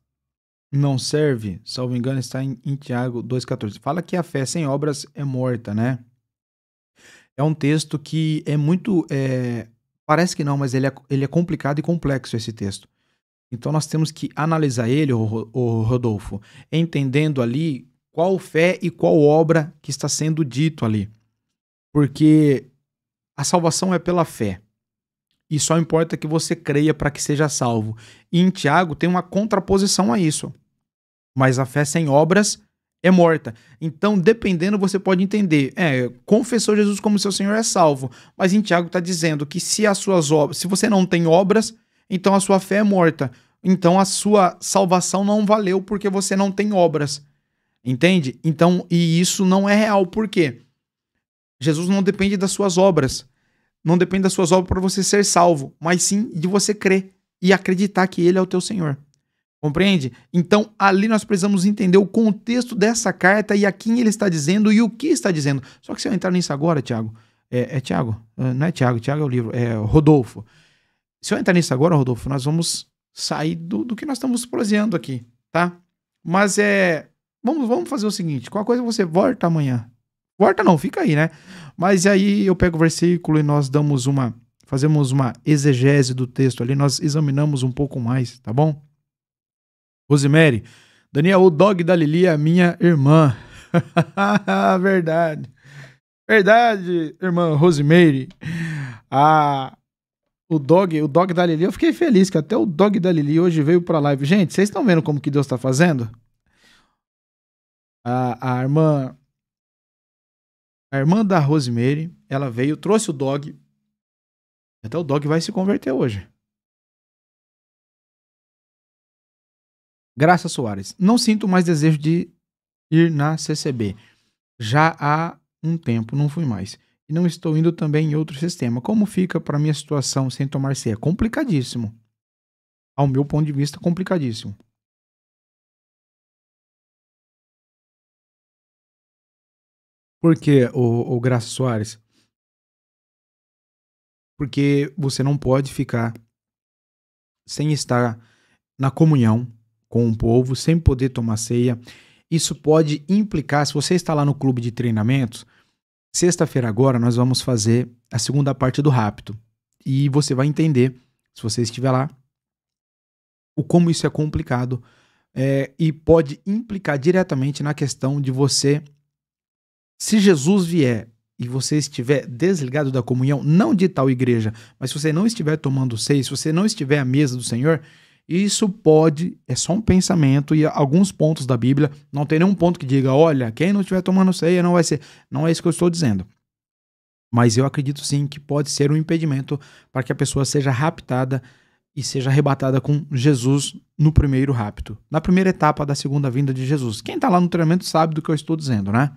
não serve, salvo engano, está em, em Tiago 2,14. Fala que a fé sem obras é morta, né? É um texto que é muito. É, parece que não, mas ele é, ele é complicado e complexo esse texto. Então nós temos que analisar ele, o Rodolfo, entendendo ali qual fé e qual obra que está sendo dito ali. Porque a salvação é pela fé. E só importa que você creia para que seja salvo. E em Tiago tem uma contraposição a isso mas a fé sem obras é morta. Então, dependendo, você pode entender, é, confessou Jesus como seu Senhor é salvo, mas em Tiago está dizendo que se as suas obras, se você não tem obras, então a sua fé é morta. Então a sua salvação não valeu porque você não tem obras. Entende? Então, e isso não é real, por quê? Jesus não depende das suas obras. Não depende das suas obras para você ser salvo, mas sim de você crer e acreditar que ele é o teu Senhor. Compreende? Então, ali nós precisamos entender o contexto dessa carta e a quem ele está dizendo e o que está dizendo. Só que se eu entrar nisso agora, Tiago, é, é Tiago, é, não é Tiago, Tiago é o livro, é Rodolfo. Se eu entrar nisso agora, Rodolfo, nós vamos sair do, do que nós estamos proseando aqui, tá? Mas é. Vamos, vamos fazer o seguinte: qual coisa você volta amanhã? Volta não, fica aí, né? Mas aí eu pego o versículo e nós damos uma. Fazemos uma exegese do texto ali, nós examinamos um pouco mais, tá bom? Rosemary, Daniel, o dog da Lili é minha irmã. *laughs* Verdade. Verdade, irmã Rosemary. Ah, o dog, o dog da Lili, eu fiquei feliz que até o dog da Lili hoje veio pra live. Gente, vocês estão vendo como que Deus tá fazendo? a irmã a irmã da Rosemary, ela veio, trouxe o dog. Até o dog vai se converter hoje. Graça Soares, não sinto mais desejo de ir na CCB. Já há um tempo não fui mais. E não estou indo também em outro sistema. Como fica para minha situação sem tomar É Complicadíssimo. Ao meu ponto de vista, complicadíssimo. Porque o, o Graça Soares? Porque você não pode ficar sem estar na comunhão com o povo sem poder tomar ceia. Isso pode implicar, se você está lá no clube de treinamentos, sexta-feira agora nós vamos fazer a segunda parte do rapto. E você vai entender, se você estiver lá, o como isso é complicado é, e pode implicar diretamente na questão de você. Se Jesus vier e você estiver desligado da comunhão, não de tal igreja, mas se você não estiver tomando ceia se você não estiver à mesa do Senhor, isso pode, é só um pensamento e alguns pontos da Bíblia, não tem nenhum ponto que diga, olha, quem não estiver tomando ceia não vai ser. Não é isso que eu estou dizendo. Mas eu acredito sim que pode ser um impedimento para que a pessoa seja raptada e seja arrebatada com Jesus no primeiro rapto, na primeira etapa da segunda vinda de Jesus. Quem está lá no treinamento sabe do que eu estou dizendo, né?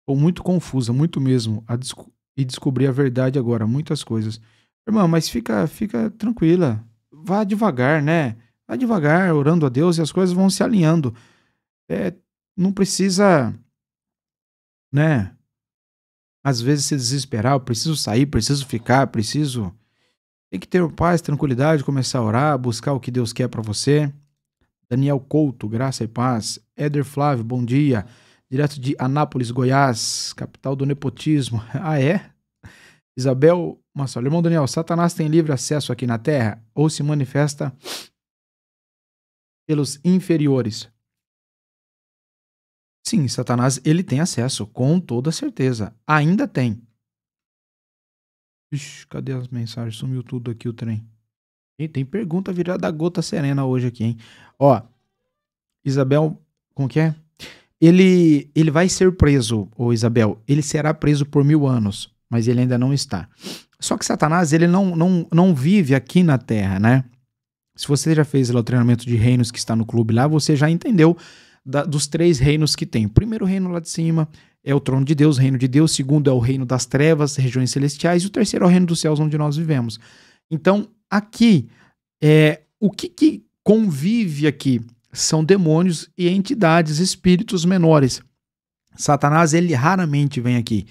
Estou muito confusa, muito mesmo. A, discu e descobrir a verdade agora, muitas coisas. Irmã, mas fica, fica tranquila. Vá devagar, né? Vá devagar, orando a Deus e as coisas vão se alinhando. É, não precisa, né? Às vezes se desesperar, eu preciso sair, preciso ficar, preciso. Tem que ter paz, tranquilidade, começar a orar, buscar o que Deus quer para você. Daniel Couto, graça e paz. Éder Flávio, bom dia direto de Anápolis, Goiás, capital do nepotismo. *laughs* Ah, é? Isabel Massol. Irmão Daniel, Satanás tem livre acesso aqui na Terra ou se manifesta pelos inferiores? Sim, Satanás, ele tem acesso, com toda certeza. Ainda tem. Ixi, cadê as mensagens? Sumiu tudo aqui o trem. E tem pergunta virada da gota serena hoje aqui, hein? Ó, Isabel, como que é? ele, ele vai ser preso, o Isabel. Ele será preso por mil anos, mas ele ainda não está. Só que Satanás, ele não, não, não vive aqui na Terra, né? Se você já fez lá, o treinamento de reinos que está no clube lá, você já entendeu da, dos três reinos que tem. O primeiro reino lá de cima é o trono de Deus, reino de Deus. O segundo é o reino das trevas, regiões celestiais. E o terceiro é o reino dos céus, onde nós vivemos. Então, aqui, é, o que, que convive aqui? são demônios e entidades, espíritos menores. Satanás, ele raramente vem aqui.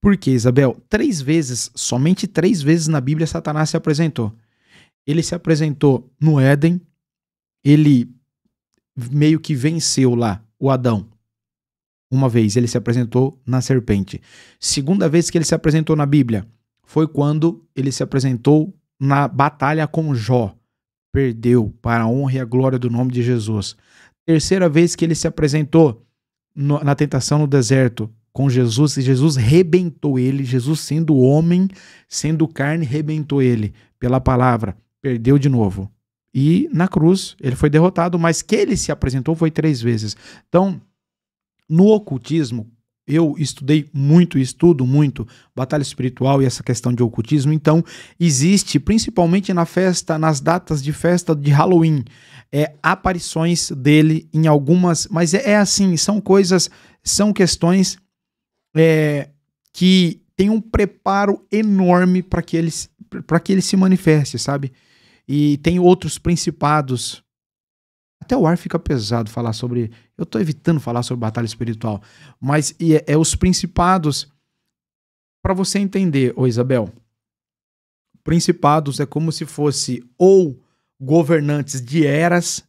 Por quê, Isabel? Três vezes, somente três vezes na Bíblia, Satanás se apresentou. Ele se apresentou no Éden, ele meio que venceu lá o Adão. Uma vez ele se apresentou na serpente. Segunda vez que ele se apresentou na Bíblia foi quando ele se apresentou na batalha com Jó perdeu, para a honra e a glória do nome de Jesus. Terceira vez que ele se apresentou no, na tentação no deserto com Jesus, e Jesus rebentou ele, Jesus sendo homem, sendo carne, rebentou ele pela palavra, perdeu de novo. E na cruz ele foi derrotado, mas que ele se apresentou foi três vezes. Então, no ocultismo, eu estudei muito e estudo muito batalha espiritual e essa questão de ocultismo, então existe, principalmente na festa, nas datas de festa de Halloween, é, aparições dele em algumas. Mas é, é assim, são coisas, são questões é, que tem um preparo enorme para que eles para que ele se manifeste, sabe? E tem outros principados até o ar fica pesado falar sobre. Eu estou evitando falar sobre batalha espiritual. Mas é, é os principados. Para você entender, ô Isabel, principados é como se fosse ou governantes de eras,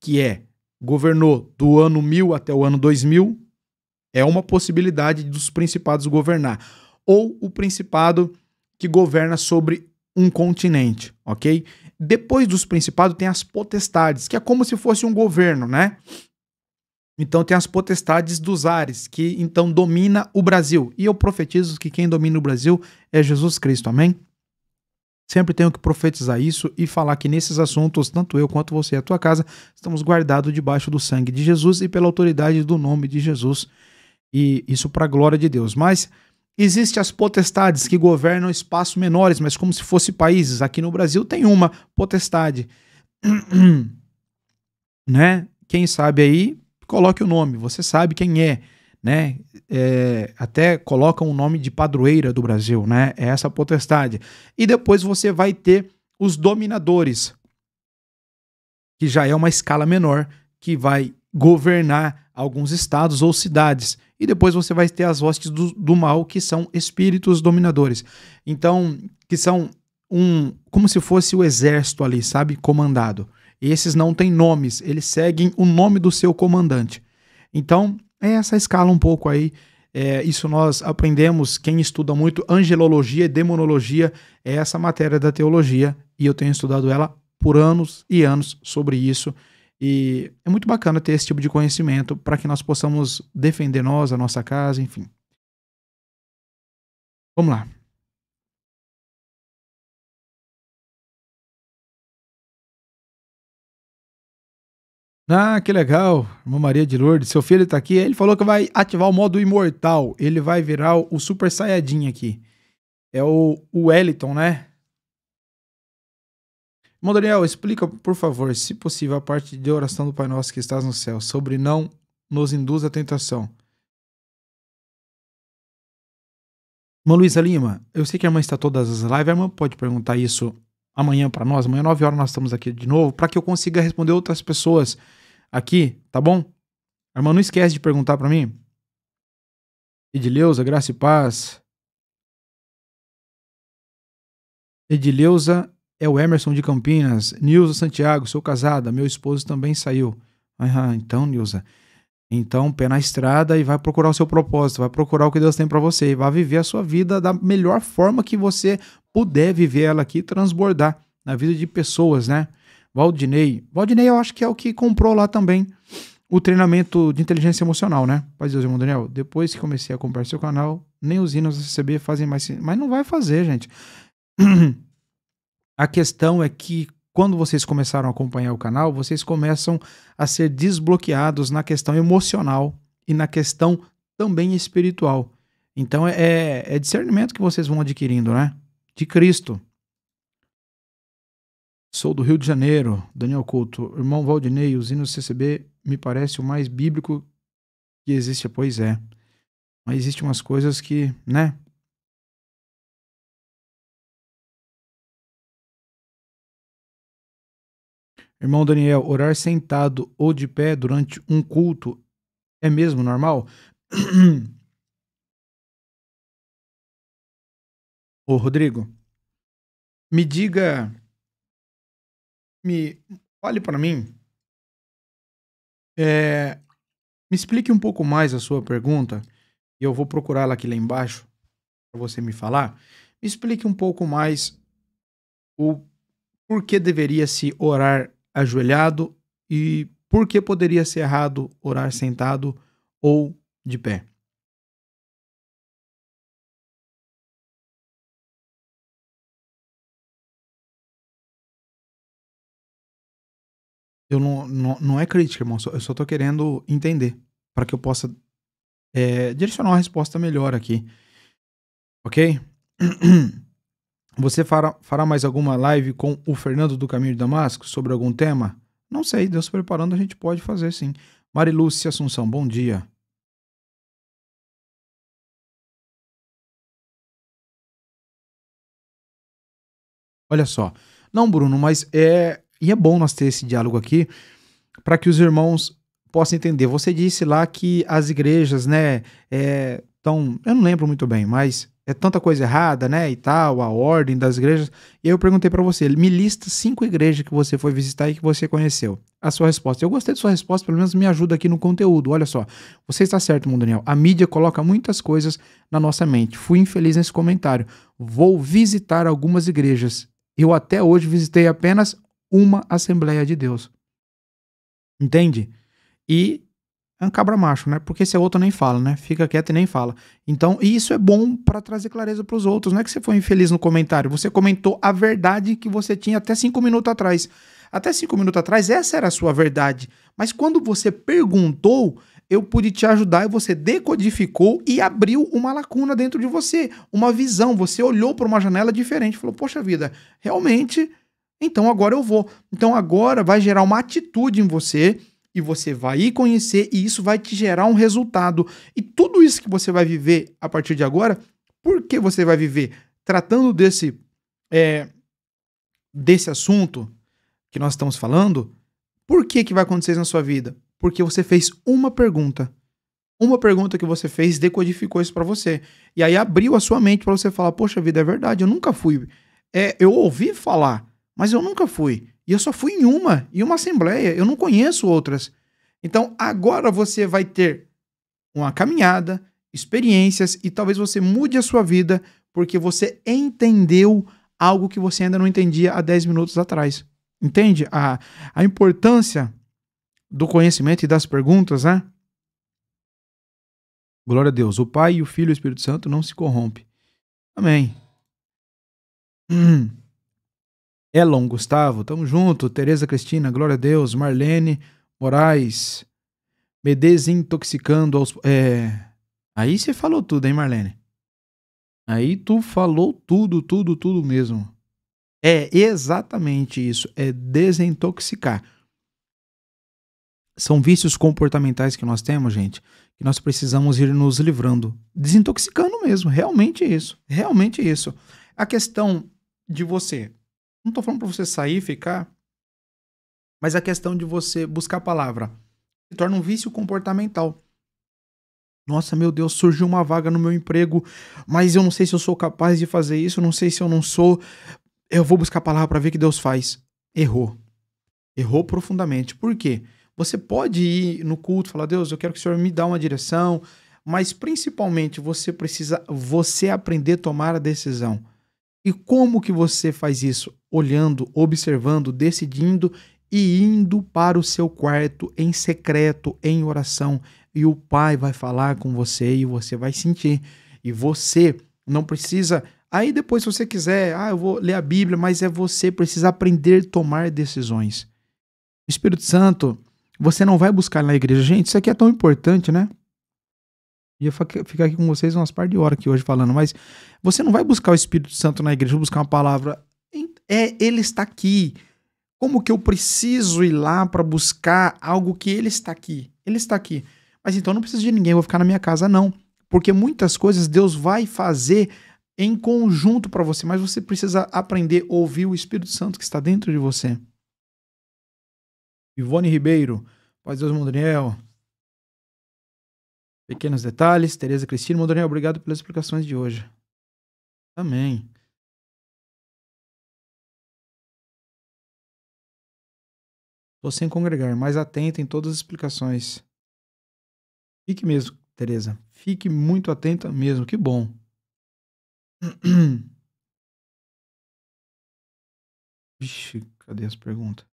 que é governou do ano 1000 até o ano 2000, é uma possibilidade dos principados governar. Ou o principado que governa sobre um continente, ok? Depois dos principados tem as potestades, que é como se fosse um governo, né? Então tem as potestades dos ares, que então domina o Brasil. E eu profetizo que quem domina o Brasil é Jesus Cristo, amém? Sempre tenho que profetizar isso e falar que nesses assuntos, tanto eu quanto você e a tua casa, estamos guardados debaixo do sangue de Jesus e pela autoridade do nome de Jesus. E isso para a glória de Deus. Mas Existem as potestades que governam espaços menores, mas como se fossem países. Aqui no Brasil tem uma potestade. *clears throat* né? Quem sabe aí, coloque o nome, você sabe quem é. Né? É, até colocam o nome de padroeira do Brasil, né? É essa potestade. E depois você vai ter os dominadores, que já é uma escala menor, que vai governar alguns estados ou cidades e depois você vai ter as hostes do, do mal, que são espíritos dominadores. Então, que são um. como se fosse o exército ali, sabe? Comandado. E esses não têm nomes, eles seguem o nome do seu comandante. Então, é essa escala um pouco aí. É, isso nós aprendemos, quem estuda muito angelologia e demonologia, é essa matéria da teologia, e eu tenho estudado ela por anos e anos sobre isso. E é muito bacana ter esse tipo de conhecimento para que nós possamos defender nós, a nossa casa, enfim. Vamos lá. Ah, que legal. Irmã Maria de Lourdes, seu filho tá aqui. Ele falou que vai ativar o modo imortal. Ele vai virar o Super Saiyajin aqui. É o, o Wellington, né? Irmão Daniel, explica, por favor, se possível, a parte de oração do Pai Nosso que estás no céu, sobre não nos induz à tentação. Irmã Luísa Lima, eu sei que a irmã está todas as lives, a irmã pode perguntar isso amanhã para nós, amanhã 9 horas nós estamos aqui de novo, para que eu consiga responder outras pessoas aqui, tá bom? A irmã não esquece de perguntar para mim. Edileuza, graça e paz. Edileuza é o Emerson de Campinas. Nilza Santiago, sou casada, meu esposo também saiu. Ah, então, Nilza. Então, pé na estrada e vai procurar o seu propósito, vai procurar o que Deus tem para você e vai viver a sua vida da melhor forma que você puder viver ela aqui, transbordar na vida de pessoas, né? Valdinei. Valdinei, eu acho que é o que comprou lá também o treinamento de inteligência emocional, né? Paz Deus, irmão Daniel. Depois que comecei a comprar seu canal, nem os hinos da CCB fazem mais. Mas não vai fazer, gente. *clears throat* A questão é que quando vocês começaram a acompanhar o canal, vocês começam a ser desbloqueados na questão emocional e na questão também espiritual. Então é, é, é discernimento que vocês vão adquirindo, né? De Cristo. Sou do Rio de Janeiro, Daniel Couto. Irmão Valdinei, os hinos CCB me parece o mais bíblico que existe. Pois é. Mas existem umas coisas que, né? Irmão Daniel, orar sentado ou de pé durante um culto é mesmo normal? *clears throat* Ô, Rodrigo, me diga, me fale para mim, é, me explique um pouco mais a sua pergunta e eu vou procurá-la aqui lá embaixo para você me falar. Me explique um pouco mais o por que deveria se orar ajoelhado e por que poderia ser errado orar sentado ou de pé? Eu não, não, não é crítica, irmão. Eu só estou querendo entender para que eu possa é, direcionar uma resposta melhor aqui. Ok? *clears throat* Você fará, fará mais alguma live com o Fernando do Caminho de Damasco sobre algum tema? Não sei, Deus preparando, a gente pode fazer sim. Marilúcia Assunção, bom dia. Olha só. Não, Bruno, mas é. E é bom nós ter esse diálogo aqui para que os irmãos possam entender. Você disse lá que as igrejas, né, estão. É, eu não lembro muito bem, mas é tanta coisa errada, né, e tal, a ordem das igrejas. E Eu perguntei para você, me lista cinco igrejas que você foi visitar e que você conheceu. A sua resposta. Eu gostei da sua resposta, pelo menos me ajuda aqui no conteúdo. Olha só, você está certo, Mundo Daniel. A mídia coloca muitas coisas na nossa mente. Fui infeliz nesse comentário. Vou visitar algumas igrejas. Eu até hoje visitei apenas uma Assembleia de Deus. Entende? E é um cabra macho, né? Porque esse é outro nem fala, né? Fica quieto e nem fala. Então, e isso é bom para trazer clareza para os outros. Não é que você foi infeliz no comentário, você comentou a verdade que você tinha até cinco minutos atrás. Até cinco minutos atrás, essa era a sua verdade. Mas quando você perguntou, eu pude te ajudar e você decodificou e abriu uma lacuna dentro de você, uma visão. Você olhou para uma janela diferente, falou: Poxa vida, realmente, então agora eu vou. Então agora vai gerar uma atitude em você e você vai ir conhecer e isso vai te gerar um resultado. E tudo isso que você vai viver a partir de agora, por que você vai viver tratando desse é, desse assunto que nós estamos falando? Por que que vai acontecer isso na sua vida? Porque você fez uma pergunta. Uma pergunta que você fez decodificou isso para você. E aí abriu a sua mente para você falar: "Poxa vida, é verdade, eu nunca fui. É, eu ouvi falar, mas eu nunca fui. E eu só fui em uma, em uma assembleia, eu não conheço outras. Então agora você vai ter uma caminhada, experiências e talvez você mude a sua vida porque você entendeu algo que você ainda não entendia há 10 minutos atrás. Entende a, a importância do conhecimento e das perguntas, né? Glória a Deus. O Pai, e o Filho e o Espírito Santo não se corrompe. Amém. Hum. *clears throat* Elon Gustavo, tamo junto. Tereza Cristina, glória a Deus. Marlene Moraes, me desintoxicando aos. É... Aí você falou tudo, hein, Marlene? Aí tu falou tudo, tudo, tudo mesmo. É exatamente isso. É desintoxicar. São vícios comportamentais que nós temos, gente, que nós precisamos ir nos livrando. Desintoxicando mesmo, realmente isso. Realmente isso. A questão de você não estou falando para você sair e ficar, mas a questão de você buscar a palavra se torna um vício comportamental. Nossa, meu Deus, surgiu uma vaga no meu emprego, mas eu não sei se eu sou capaz de fazer isso, não sei se eu não sou. Eu vou buscar a palavra para ver o que Deus faz. Errou. Errou profundamente. Por quê? Você pode ir no culto, falar: "Deus, eu quero que o Senhor me dê uma direção", mas principalmente você precisa você aprender a tomar a decisão. E como que você faz isso? Olhando, observando, decidindo e indo para o seu quarto em secreto, em oração, e o Pai vai falar com você e você vai sentir. E você não precisa. Aí depois, se você quiser, ah, eu vou ler a Bíblia, mas é você precisa aprender a tomar decisões. Espírito Santo, você não vai buscar na igreja. Gente, isso aqui é tão importante, né? ia ficar aqui com vocês umas par de horas aqui hoje falando, mas você não vai buscar o Espírito Santo na igreja, buscar uma palavra. É, ele está aqui. Como que eu preciso ir lá para buscar algo que ele está aqui? Ele está aqui. Mas então não preciso de ninguém, eu vou ficar na minha casa, não. Porque muitas coisas Deus vai fazer em conjunto para você, mas você precisa aprender a ouvir o Espírito Santo que está dentro de você. Ivone Ribeiro, Paz Deus, Mondriel. Pequenos detalhes. Tereza Cristina Mondoni, obrigado pelas explicações de hoje. Amém. Estou sem congregar, mas atento em todas as explicações. Fique mesmo, Tereza. Fique muito atenta mesmo. Que bom. *clears throat* Vixe, cadê as perguntas?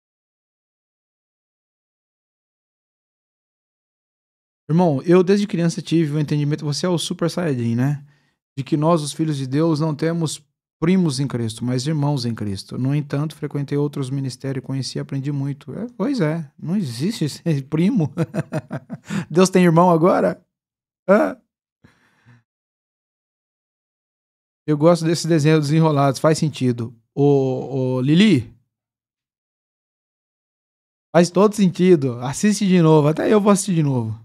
Irmão, eu desde criança tive o um entendimento, você é o super saiyajin, né? De que nós, os filhos de Deus, não temos primos em Cristo, mas irmãos em Cristo. No entanto, frequentei outros ministérios, conheci, aprendi muito. É, pois é, não existe esse *laughs* primo. Deus tem irmão agora? Hã? Eu gosto desse desenho desenrolado. faz sentido. O ô Lili, faz todo sentido. Assiste de novo, até eu vou assistir de novo.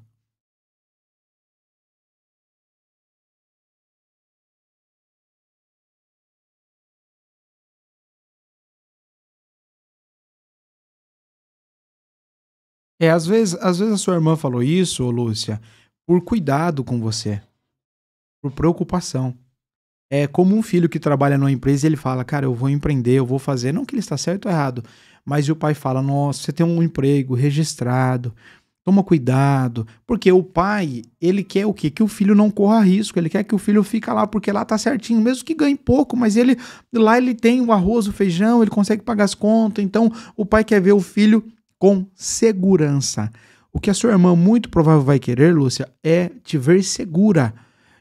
É, às vezes, às vezes a sua irmã falou isso, ô Lúcia, por cuidado com você, por preocupação. É como um filho que trabalha numa empresa e ele fala, cara, eu vou empreender, eu vou fazer. Não que ele está certo ou errado, mas o pai fala, nossa, você tem um emprego registrado, toma cuidado. Porque o pai, ele quer o quê? Que o filho não corra risco, ele quer que o filho fica lá, porque lá tá certinho, mesmo que ganhe pouco, mas ele lá ele tem o arroz, o feijão, ele consegue pagar as contas. Então o pai quer ver o filho com segurança. O que a sua irmã muito provável vai querer, Lúcia, é te ver segura.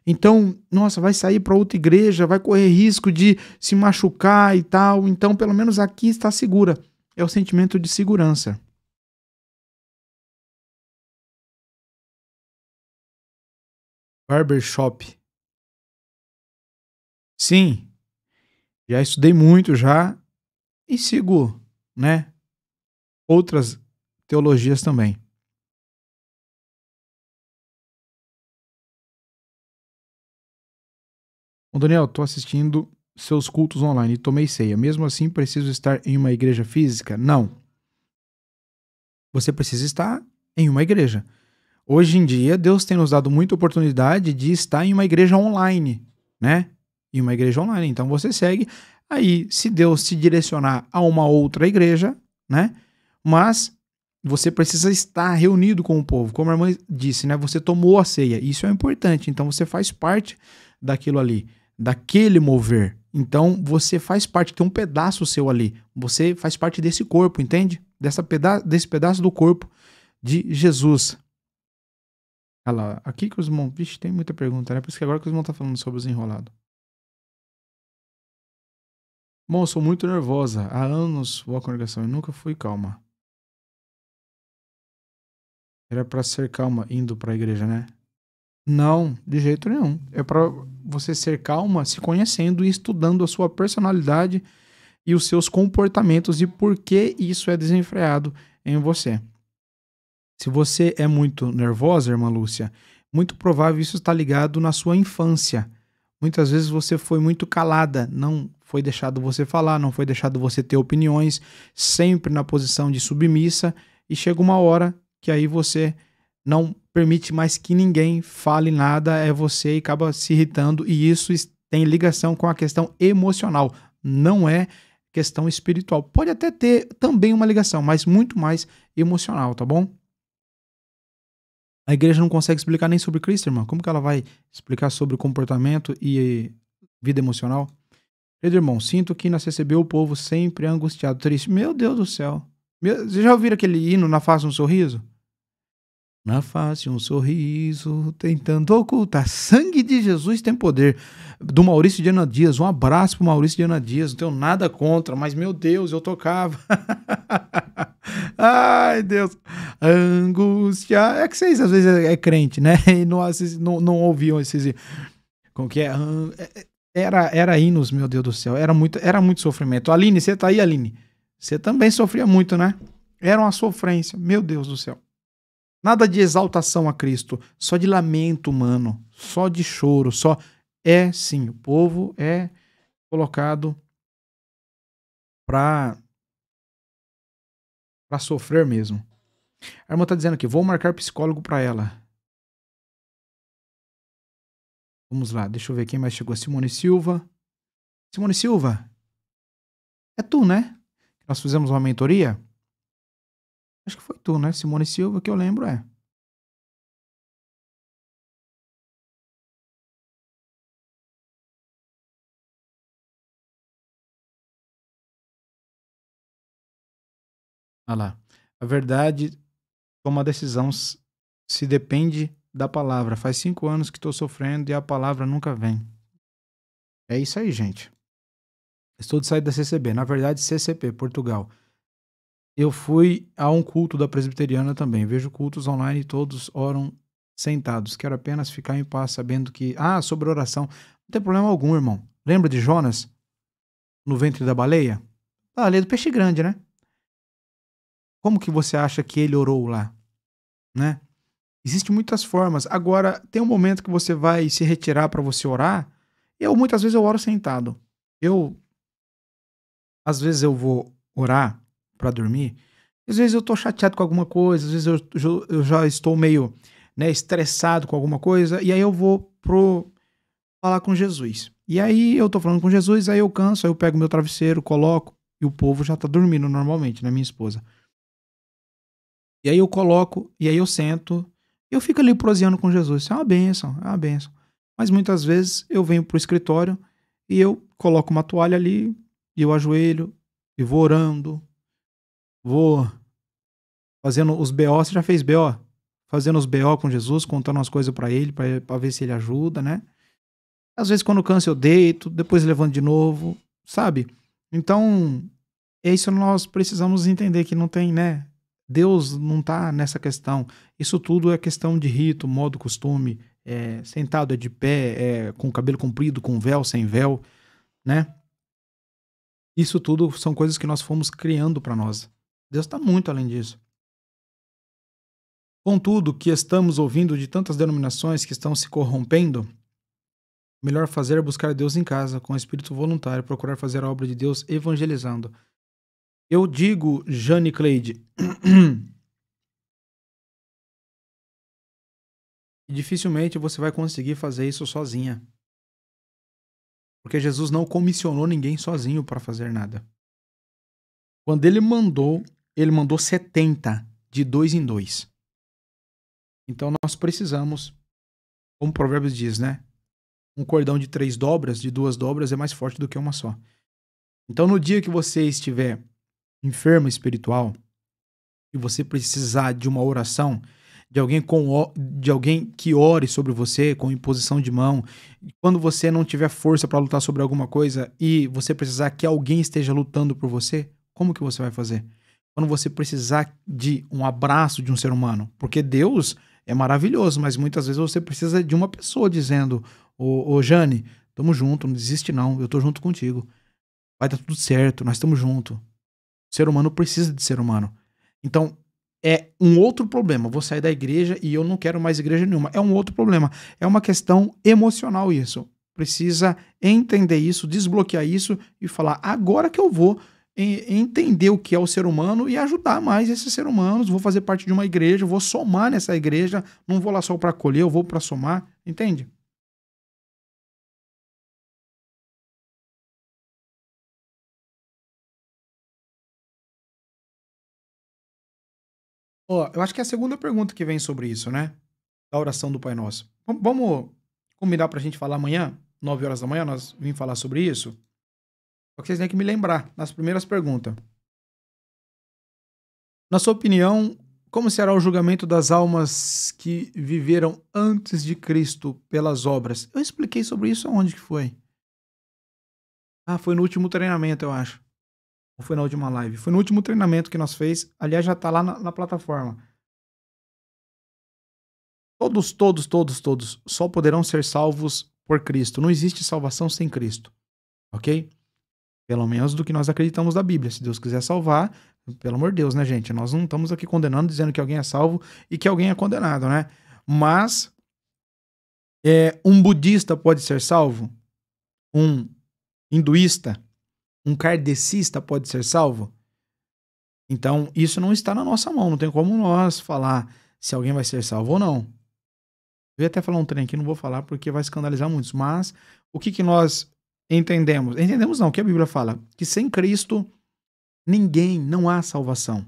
Então, nossa, vai sair para outra igreja, vai correr risco de se machucar e tal. Então, pelo menos aqui está segura. É o sentimento de segurança. Barbershop. Sim, já estudei muito já e sigo, né? outras teologias também. Bom, Daniel, estou assistindo seus cultos online e tomei ceia. Mesmo assim, preciso estar em uma igreja física? Não. Você precisa estar em uma igreja. Hoje em dia, Deus tem nos dado muita oportunidade de estar em uma igreja online, né? Em uma igreja online. Então você segue. Aí, se Deus te direcionar a uma outra igreja, né? Mas você precisa estar reunido com o povo. Como a irmã disse, né? Você tomou a ceia. Isso é importante. Então você faz parte daquilo ali, daquele mover. Então você faz parte, tem um pedaço seu ali. Você faz parte desse corpo, entende? Dessa peda desse pedaço do corpo de Jesus. Olha lá, aqui que os irmãos. Vixe, tem muita pergunta, né? Por isso que agora que os irmãos estão tá falando sobre os enrolados. Bom, eu sou muito nervosa. Há anos vou à congregação e nunca fui calma. Era para ser calma indo para a igreja, né? Não, de jeito nenhum. É para você ser calma se conhecendo e estudando a sua personalidade e os seus comportamentos e por que isso é desenfreado em você. Se você é muito nervosa, irmã Lúcia, muito provável isso está ligado na sua infância. Muitas vezes você foi muito calada, não foi deixado você falar, não foi deixado você ter opiniões, sempre na posição de submissa, e chega uma hora que aí você não permite mais que ninguém fale nada, é você e acaba se irritando, e isso tem ligação com a questão emocional, não é questão espiritual. Pode até ter também uma ligação, mas muito mais emocional, tá bom? A igreja não consegue explicar nem sobre Cristo, irmão. Como que ela vai explicar sobre comportamento e vida emocional? Pedro irmão, sinto que na CCB o povo sempre angustiado, triste. Meu Deus do céu. Vocês já ouviram aquele hino Na Face um Sorriso? Na face um sorriso, tentando ocultar. Sangue de Jesus tem poder. Do Maurício de Ana Dias. Um abraço pro Maurício de Ana Dias. Não tenho nada contra, mas meu Deus, eu tocava. *laughs* Ai, Deus. Angústia. É que vocês às vezes é, é crente, né? *laughs* E não, não, não ouviam esses. Como que é? É, é? Era, era hinos, meu Deus do céu. Era muito, era muito sofrimento. Aline, você tá aí, Aline? Você também sofria muito, né? Era uma sofrência, meu Deus do céu. Nada de exaltação a Cristo, só de lamento humano, só de choro, só. É sim, o povo é colocado para para sofrer mesmo. A irmã está dizendo aqui, vou marcar psicólogo para ela. Vamos lá, deixa eu ver quem mais chegou. Simone Silva. Simone Silva, é tu, né? Nós fizemos uma mentoria? Acho que foi tu, né? Simone Silva, que eu lembro, é. Olha lá. A verdade toma decisão se depende da palavra. Faz cinco anos que estou sofrendo e a palavra nunca vem. É isso aí, gente. Estou de saída da CCB, na verdade CCP, Portugal. Eu fui a um culto da presbiteriana também. Vejo cultos online e todos oram sentados. Quero apenas ficar em paz sabendo que. Ah, sobre oração. Não tem problema algum, irmão. Lembra de Jonas? No ventre da baleia? A ah, baleia é do peixe grande, né? Como que você acha que ele orou lá? Né? Existem muitas formas. Agora, tem um momento que você vai se retirar para você orar. Eu, muitas vezes, eu oro sentado. Eu às vezes eu vou orar para dormir, às vezes eu tô chateado com alguma coisa, às vezes eu, eu já estou meio né, estressado com alguma coisa, e aí eu vou pro falar com Jesus. E aí eu tô falando com Jesus, aí eu canso, aí eu pego meu travesseiro, coloco, e o povo já tá dormindo normalmente, né, minha esposa. E aí eu coloco, e aí eu sento, eu fico ali proseando com Jesus. Isso é uma benção, é uma benção. Mas muitas vezes eu venho pro escritório e eu coloco uma toalha ali, e eu ajoelho e vou orando, vou fazendo os BO. Você já fez BO? Fazendo os BO com Jesus, contando as coisas para ele, para ver se ele ajuda, né? Às vezes, quando câncer eu deito, depois levanto de novo, sabe? Então, é isso que nós precisamos entender que não tem, né? Deus não está nessa questão. Isso tudo é questão de rito, modo, costume. É, sentado é de pé, é, com cabelo comprido, com véu, sem véu, né? Isso tudo são coisas que nós fomos criando para nós. Deus está muito além disso. Contudo, que estamos ouvindo de tantas denominações que estão se corrompendo, melhor fazer é buscar Deus em casa, com o espírito voluntário, procurar fazer a obra de Deus evangelizando. Eu digo, Jane Cleide, *clears throat* dificilmente você vai conseguir fazer isso sozinha. Porque Jesus não comissionou ninguém sozinho para fazer nada. Quando ele mandou, ele mandou 70 de dois em dois. Então nós precisamos, como o Provérbios diz, né? Um cordão de três dobras, de duas dobras, é mais forte do que uma só. Então no dia que você estiver enfermo espiritual e você precisar de uma oração, de alguém, com, de alguém que ore sobre você com imposição de mão. Quando você não tiver força para lutar sobre alguma coisa e você precisar que alguém esteja lutando por você, como que você vai fazer? Quando você precisar de um abraço de um ser humano, porque Deus é maravilhoso, mas muitas vezes você precisa de uma pessoa dizendo: Ô, ô Jane, tamo junto, não desiste não, eu tô junto contigo. Vai dar tudo certo, nós estamos junto. O ser humano precisa de ser humano. Então, é um outro problema. Vou sair da igreja e eu não quero mais igreja nenhuma. É um outro problema. É uma questão emocional isso. Precisa entender isso, desbloquear isso e falar: agora que eu vou entender o que é o ser humano e ajudar mais esses seres humanos. Vou fazer parte de uma igreja, vou somar nessa igreja, não vou lá só para colher, eu vou para somar, entende? Ó, eu acho que é a segunda pergunta que vem sobre isso, né? Da oração do Pai Nosso. V vamos combinar pra gente falar amanhã, 9 horas da manhã, nós vim falar sobre isso. Só que vocês têm que me lembrar nas primeiras perguntas. Na sua opinião, como será o julgamento das almas que viveram antes de Cristo pelas obras? Eu expliquei sobre isso aonde que foi. Ah, foi no último treinamento, eu acho. Ou foi na última live? Foi no último treinamento que nós fez. Aliás, já tá lá na, na plataforma. Todos, todos, todos, todos só poderão ser salvos por Cristo. Não existe salvação sem Cristo. Ok? Pelo menos do que nós acreditamos da Bíblia. Se Deus quiser salvar, pelo amor de Deus, né, gente? Nós não estamos aqui condenando, dizendo que alguém é salvo e que alguém é condenado, né? Mas é, um budista pode ser salvo? Um hinduísta? um kardecista pode ser salvo? Então, isso não está na nossa mão, não tem como nós falar se alguém vai ser salvo ou não. Eu ia até falar um trem aqui, não vou falar porque vai escandalizar muitos, mas o que, que nós entendemos? Entendemos não, o que a Bíblia fala? Que sem Cristo, ninguém, não há salvação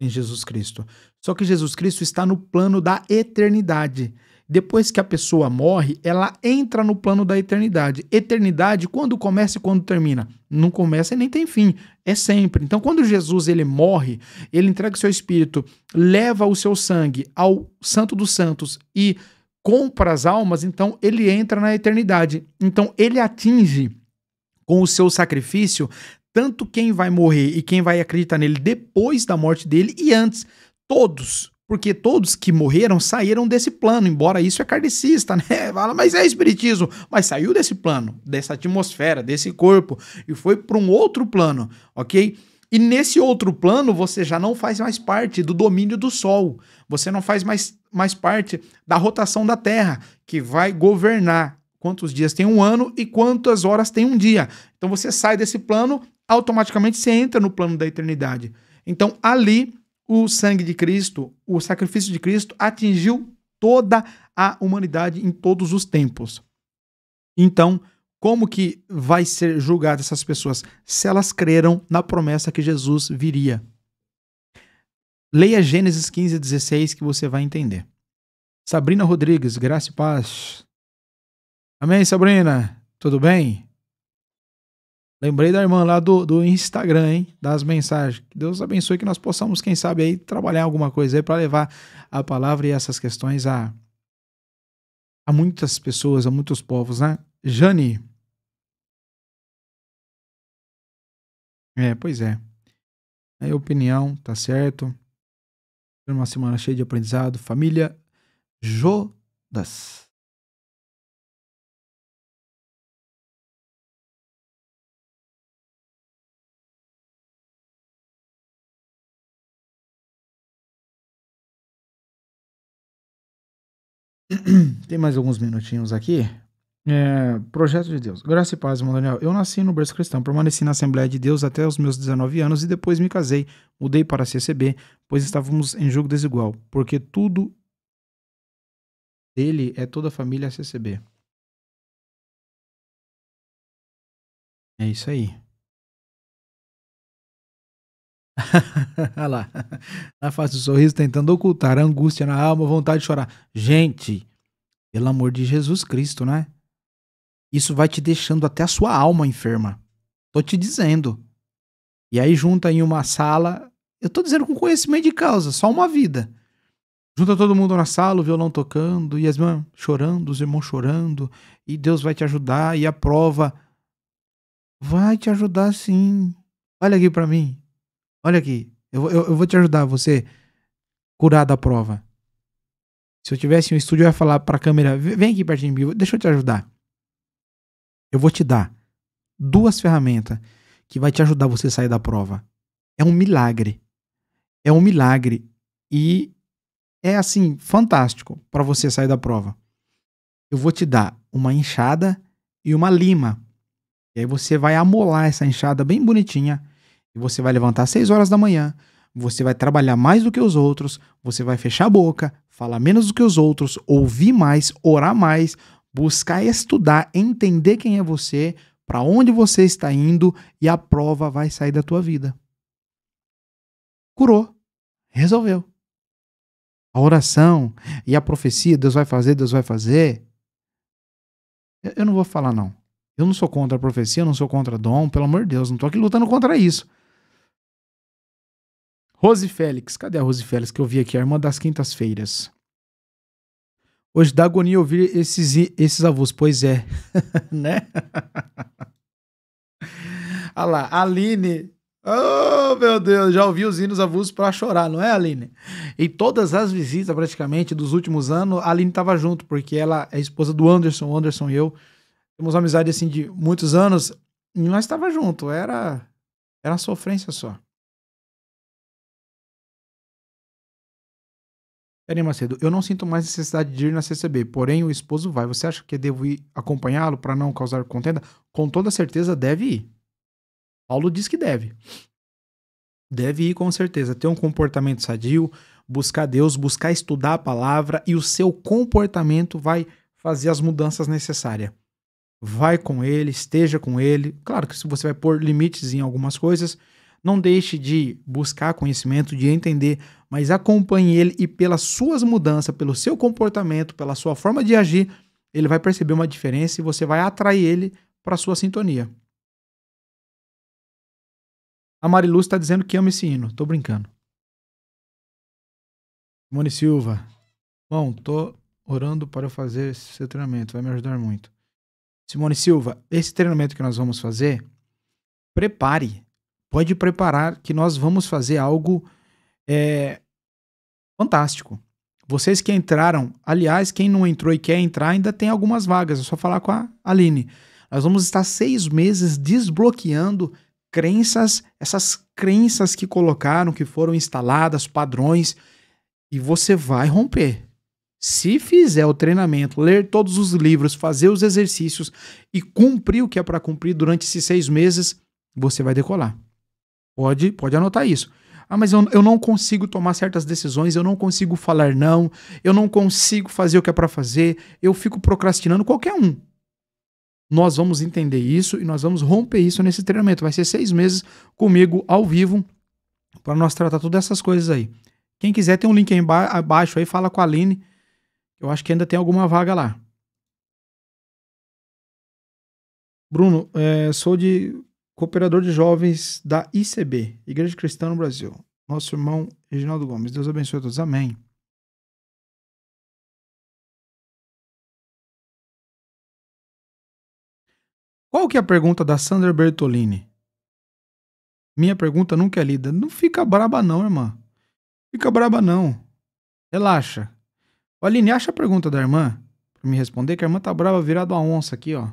em Jesus Cristo. Só que Jesus Cristo está no plano da eternidade. Depois que a pessoa morre, ela entra no plano da eternidade. Eternidade, quando começa e quando termina? Não começa e nem tem fim. É sempre. Então, quando Jesus ele morre, ele entrega o seu espírito, leva o seu sangue ao Santo dos Santos e compra as almas, então ele entra na eternidade. Então, ele atinge com o seu sacrifício tanto quem vai morrer e quem vai acreditar nele depois da morte dele e antes. Todos, porque todos que morreram saíram desse plano, embora isso é kardecista, *laughs* né? Fala, mas é espiritismo. Mas saiu desse plano, dessa atmosfera, desse corpo, e foi para um outro plano, ok? E nesse outro plano, você já não faz mais parte do domínio do Sol. Você não faz mais, mais parte da rotação da Terra, que vai governar quantos dias tem um ano e quantas horas tem um dia. Então você sai desse plano, automaticamente você entra no plano da eternidade. Então ali o sangue de Cristo, o sacrifício de Cristo atingiu toda a humanidade em todos os tempos. Então, como que vai ser julgada essas pessoas se elas creram na promessa que Jesus viria? Leia Gênesis 15, 16 que você vai entender. Sabrina Rodrigues, graça e paz. Amém, Sabrina? Tudo bem? Lembrei da irmã lá do, do Instagram, hein? Das mensagens. Que Deus abençoe que nós possamos, quem sabe, aí trabalhar alguma coisa aí para levar a palavra e essas questões a, a muitas pessoas, a muitos povos, né? Jane. É, pois é. Aí, é opinião, tá certo. Uma semana cheia de aprendizado. Família Jodas. *clears throat* Tem mais alguns minutinhos aqui. É, projeto de Deus. Graça e paz, irmão Daniel. Eu nasci no berço cristão, permaneci na Assembleia de Deus até os meus 19 anos e depois me casei. Mudei para a CCB, pois estávamos em jogo desigual, porque tudo dele é toda a família CCB. É isso aí. *laughs* Olha lá. Na face do sorriso, tentando ocultar a angústia na alma, vontade de chorar. Gente, pelo amor de Jesus Cristo, né? Isso vai te deixando até a sua alma enferma. Tô te dizendo. E aí junta em uma sala. Eu tô dizendo com conhecimento de causa, só uma vida. Junta todo mundo na sala, o violão tocando, e as irmãs chorando, os irmãos chorando, e Deus vai te ajudar, e a prova vai te ajudar sim. Olha aqui para mim. Olha aqui, eu, eu, eu vou te ajudar você curar da prova. Se eu tivesse um estúdio, eu ia falar para a câmera: vem aqui pertinho de mim, deixa eu te ajudar. Eu vou te dar duas ferramentas que vai te ajudar você a sair da prova. É um milagre. É um milagre. E é assim, fantástico para você sair da prova. Eu vou te dar uma enxada e uma lima. E aí você vai amolar essa enxada bem bonitinha e você vai levantar às 6 horas da manhã, você vai trabalhar mais do que os outros, você vai fechar a boca, falar menos do que os outros, ouvir mais, orar mais, buscar estudar, entender quem é você, para onde você está indo e a prova vai sair da tua vida. Curou. Resolveu. A oração e a profecia, Deus vai fazer, Deus vai fazer. Eu não vou falar não. Eu não sou contra a profecia, eu não sou contra dom, pelo amor de Deus, não estou aqui lutando contra isso. Rose Félix. Cadê a Rose Félix que eu vi aqui? A irmã das quintas-feiras. Hoje dá agonia ouvir esses, esses avós. Pois é. *laughs* né? *laughs* Olha lá, Aline. Oh, meu Deus, já ouvi os hinos avulsos para chorar, não é, Aline? Em todas as visitas, praticamente, dos últimos anos, a Aline estava junto, porque ela é esposa do Anderson, o Anderson e eu. Temos uma amizade, assim, de muitos anos, e nós estava junto, era, era sofrência só. Eri Macedo, eu não sinto mais necessidade de ir na CCB, porém o esposo vai. Você acha que é devo ir acompanhá-lo para não causar contenda? Com toda certeza deve ir. Paulo diz que deve. Deve ir com certeza. Ter um comportamento sadio, buscar Deus, buscar estudar a palavra e o seu comportamento vai fazer as mudanças necessárias. Vai com ele, esteja com ele. Claro que se você vai pôr limites em algumas coisas. Não deixe de buscar conhecimento, de entender mas acompanhe ele e pelas suas mudanças, pelo seu comportamento, pela sua forma de agir, ele vai perceber uma diferença e você vai atrair ele para sua sintonia. A Mariluz está dizendo que ama esse hino. Tô brincando. Simone Silva. Bom, tô orando para eu fazer esse treinamento. Vai me ajudar muito. Simone Silva, esse treinamento que nós vamos fazer, prepare. Pode preparar que nós vamos fazer algo é, Fantástico. Vocês que entraram, aliás, quem não entrou e quer entrar, ainda tem algumas vagas. É só falar com a Aline. Nós vamos estar seis meses desbloqueando crenças, essas crenças que colocaram, que foram instaladas, padrões, e você vai romper. Se fizer o treinamento, ler todos os livros, fazer os exercícios e cumprir o que é para cumprir durante esses seis meses, você vai decolar. Pode, pode anotar isso. Ah, mas eu, eu não consigo tomar certas decisões, eu não consigo falar não, eu não consigo fazer o que é para fazer, eu fico procrastinando qualquer um. Nós vamos entender isso e nós vamos romper isso nesse treinamento. Vai ser seis meses comigo ao vivo para nós tratar todas essas coisas aí. Quem quiser tem um link aí abaixo aí, fala com a Aline. Eu acho que ainda tem alguma vaga lá. Bruno, é, sou de cooperador de jovens da ICB, Igreja Cristã no Brasil. Nosso irmão Reginaldo Gomes. Deus abençoe a todos. Amém. Qual que é a pergunta da Sandra Bertolini? Minha pergunta nunca é lida. Não fica braba não, irmã. Fica braba não. Relaxa. Aline, acha a pergunta da irmã para me responder, que a irmã tá brava virada uma onça aqui, ó.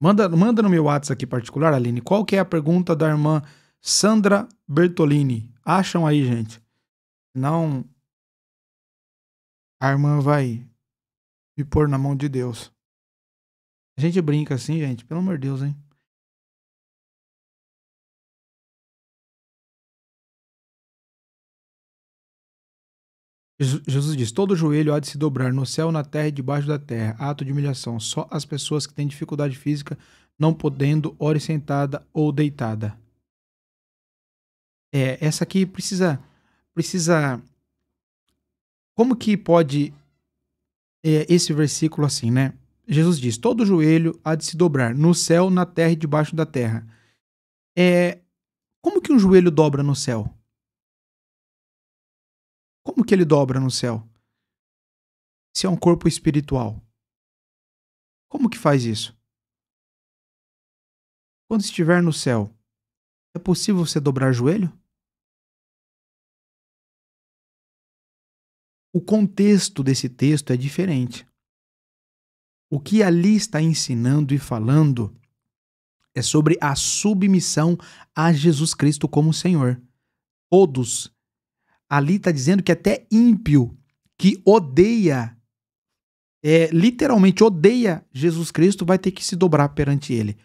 Manda, manda no meu WhatsApp aqui particular, Aline, qual que é a pergunta da irmã Sandra Bertolini? Acham aí, gente. Não, a irmã vai me pôr na mão de Deus. A gente brinca assim, gente, pelo amor de Deus, hein? Jesus diz: Todo joelho há de se dobrar no céu, na terra e debaixo da terra. Ato de humilhação. Só as pessoas que têm dificuldade física, não podendo, ore sentada ou deitada. É, essa aqui precisa. precisa Como que pode é, esse versículo assim, né? Jesus diz: Todo joelho há de se dobrar no céu, na terra e debaixo da terra. É, como que um joelho dobra no céu? Como que ele dobra no céu? Se é um corpo espiritual. Como que faz isso? Quando estiver no céu, é possível você dobrar joelho? O contexto desse texto é diferente. O que ali está ensinando e falando é sobre a submissão a Jesus Cristo como Senhor. Todos ali está dizendo que é até ímpio que odeia, é, literalmente odeia Jesus Cristo, vai ter que se dobrar perante ele.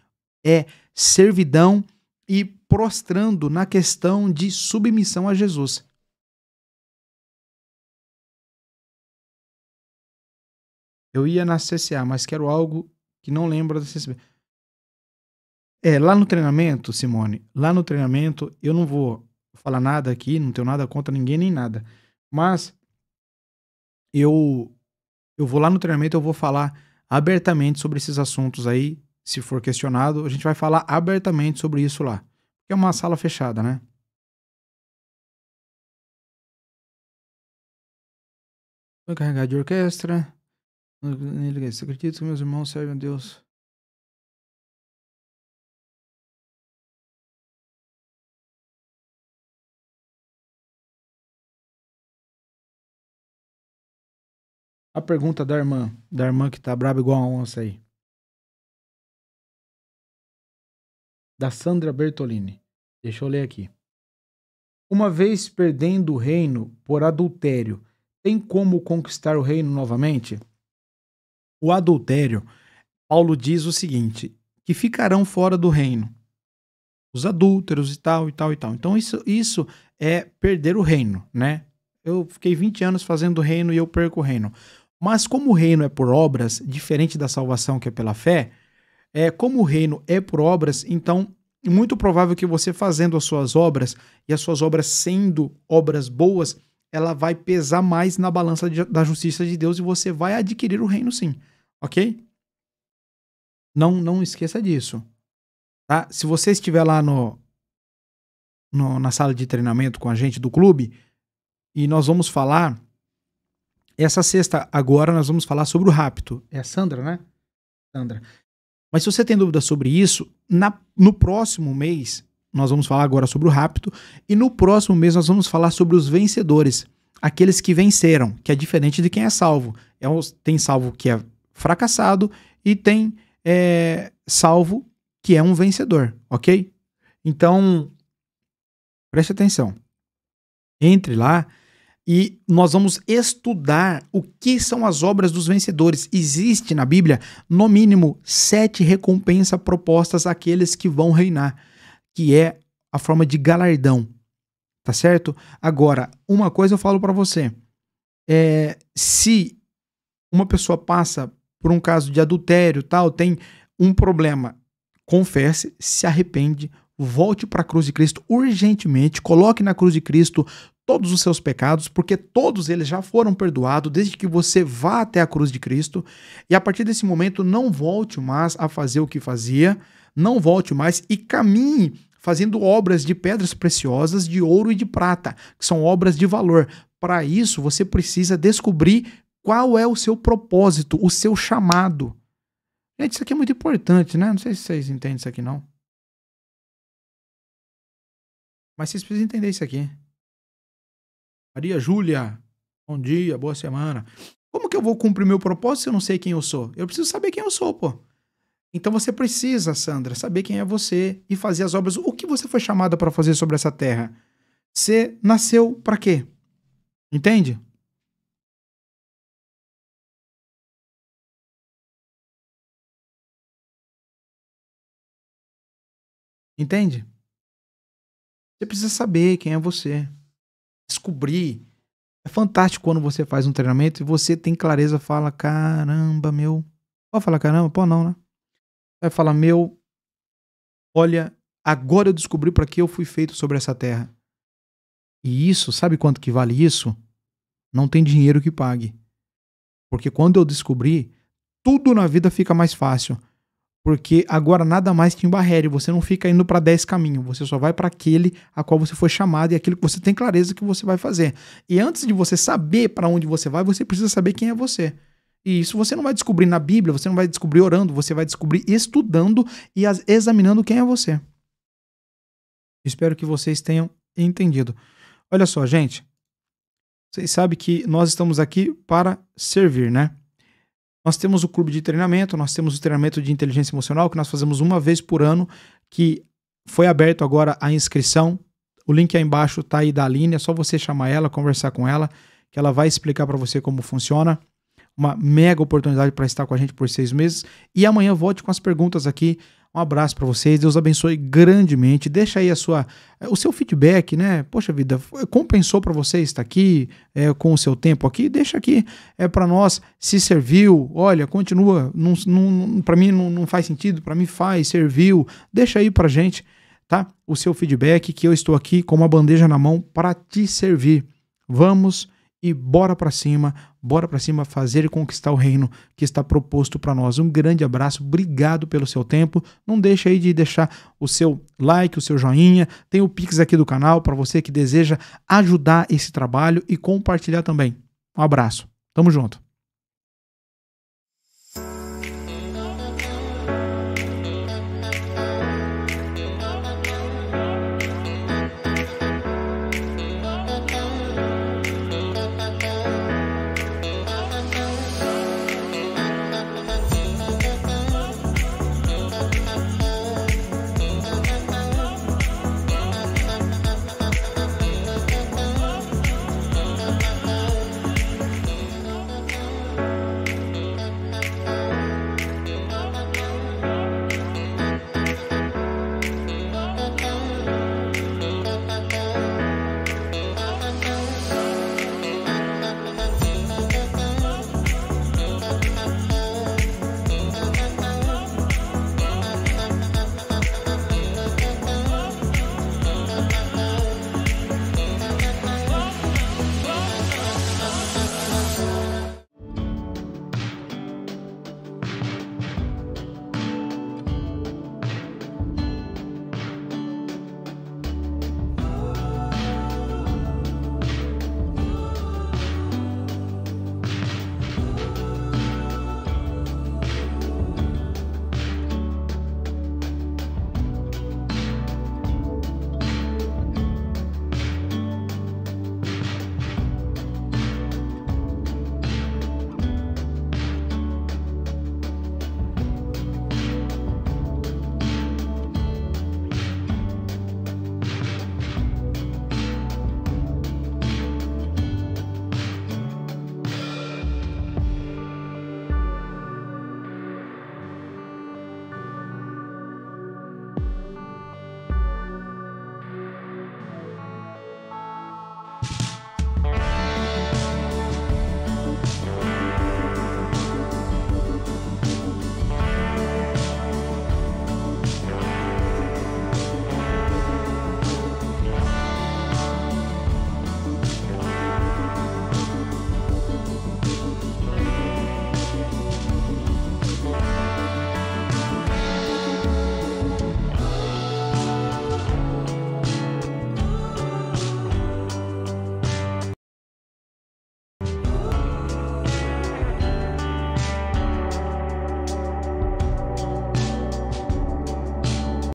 É servidão e prostrando na questão de submissão a Jesus. Eu ia na CCA, mas quero algo que não lembra da CCA. É, lá no treinamento, Simone, lá no treinamento, eu não vou vou falar nada aqui, não tenho nada contra ninguém nem nada. Mas eu eu vou lá no treinamento, eu vou falar abertamente sobre esses assuntos aí, se for questionado, a gente vai falar abertamente sobre isso lá. Porque é uma sala fechada, né? Vou carregar de orquestra. Acredito que meus irmãos servem a Deus. A pergunta da irmã, da irmã que tá braba igual a onça aí. Da Sandra Bertolini. Deixa eu ler aqui. Uma vez perdendo o reino por adultério, tem como conquistar o reino novamente? O adultério, Paulo diz o seguinte: que ficarão fora do reino. Os adúlteros e tal, e tal, e tal. Então, isso, isso é perder o reino, né? Eu fiquei 20 anos fazendo reino e eu perco o reino. Mas como o reino é por obras, diferente da salvação que é pela fé, é como o reino é por obras, então é muito provável que você fazendo as suas obras e as suas obras sendo obras boas, ela vai pesar mais na balança de, da justiça de Deus e você vai adquirir o reino sim, OK? Não não esqueça disso. Tá? Se você estiver lá no, no na sala de treinamento com a gente do clube e nós vamos falar essa sexta, agora nós vamos falar sobre o rapto. É a Sandra, né? Sandra. Mas se você tem dúvida sobre isso, na, no próximo mês, nós vamos falar agora sobre o rapto, e no próximo mês nós vamos falar sobre os vencedores, aqueles que venceram, que é diferente de quem é salvo. É, tem salvo que é fracassado e tem é, salvo que é um vencedor, ok? Então, preste atenção. Entre lá e nós vamos estudar o que são as obras dos vencedores. Existe na Bíblia, no mínimo, sete recompensas propostas àqueles que vão reinar, que é a forma de galardão, tá certo? Agora, uma coisa eu falo para você: é, se uma pessoa passa por um caso de adultério, tal, tem um problema, confesse, se arrepende, volte para a cruz de Cristo urgentemente, coloque na cruz de Cristo todos os seus pecados, porque todos eles já foram perdoados desde que você vá até a cruz de Cristo e a partir desse momento não volte mais a fazer o que fazia, não volte mais e caminhe fazendo obras de pedras preciosas, de ouro e de prata, que são obras de valor. Para isso, você precisa descobrir qual é o seu propósito, o seu chamado. Gente, isso aqui é muito importante, né? Não sei se vocês entendem isso aqui, não. Mas vocês precisam entender isso aqui. Maria Júlia, bom dia, boa semana. Como que eu vou cumprir meu propósito se eu não sei quem eu sou? Eu preciso saber quem eu sou, pô. Então você precisa, Sandra, saber quem é você e fazer as obras. O que você foi chamada para fazer sobre essa terra? Você nasceu para quê? Entende? Entende? Você precisa saber quem é você descobrir. É fantástico quando você faz um treinamento e você tem clareza, fala, caramba, meu. Pode falar caramba? pô não, né? Vai falar, meu, olha, agora eu descobri para que eu fui feito sobre essa terra. E isso, sabe quanto que vale isso? Não tem dinheiro que pague. Porque quando eu descobri, tudo na vida fica mais fácil. Porque agora nada mais te barreiro. você não fica indo para 10 caminhos, você só vai para aquele a qual você foi chamado e aquilo que você tem clareza que você vai fazer. E antes de você saber para onde você vai, você precisa saber quem é você. E isso você não vai descobrir na Bíblia, você não vai descobrir orando, você vai descobrir estudando e examinando quem é você. Espero que vocês tenham entendido. Olha só, gente. Vocês sabem que nós estamos aqui para servir, né? Nós temos o clube de treinamento, nós temos o treinamento de inteligência emocional que nós fazemos uma vez por ano, que foi aberto agora a inscrição. O link aí embaixo está aí da Aline, é só você chamar ela, conversar com ela, que ela vai explicar para você como funciona. Uma mega oportunidade para estar com a gente por seis meses. E amanhã volte com as perguntas aqui um abraço para vocês, Deus abençoe grandemente. Deixa aí a sua, eh, o seu feedback, né? Poxa vida, eh, compensou para você estar aqui é, com o seu tempo aqui? Deixa aqui é para nós se serviu. Olha, continua. Não, não, para mim não, não faz sentido, para mim faz, serviu. Deixa aí para gente, tá? O seu feedback que eu estou aqui com uma bandeja na mão para te servir. Vamos e bora para cima, bora para cima fazer e conquistar o reino que está proposto para nós. Um grande abraço, obrigado pelo seu tempo. Não deixe aí de deixar o seu like, o seu joinha. Tem o Pix aqui do canal para você que deseja ajudar esse trabalho e compartilhar também. Um abraço. Tamo junto.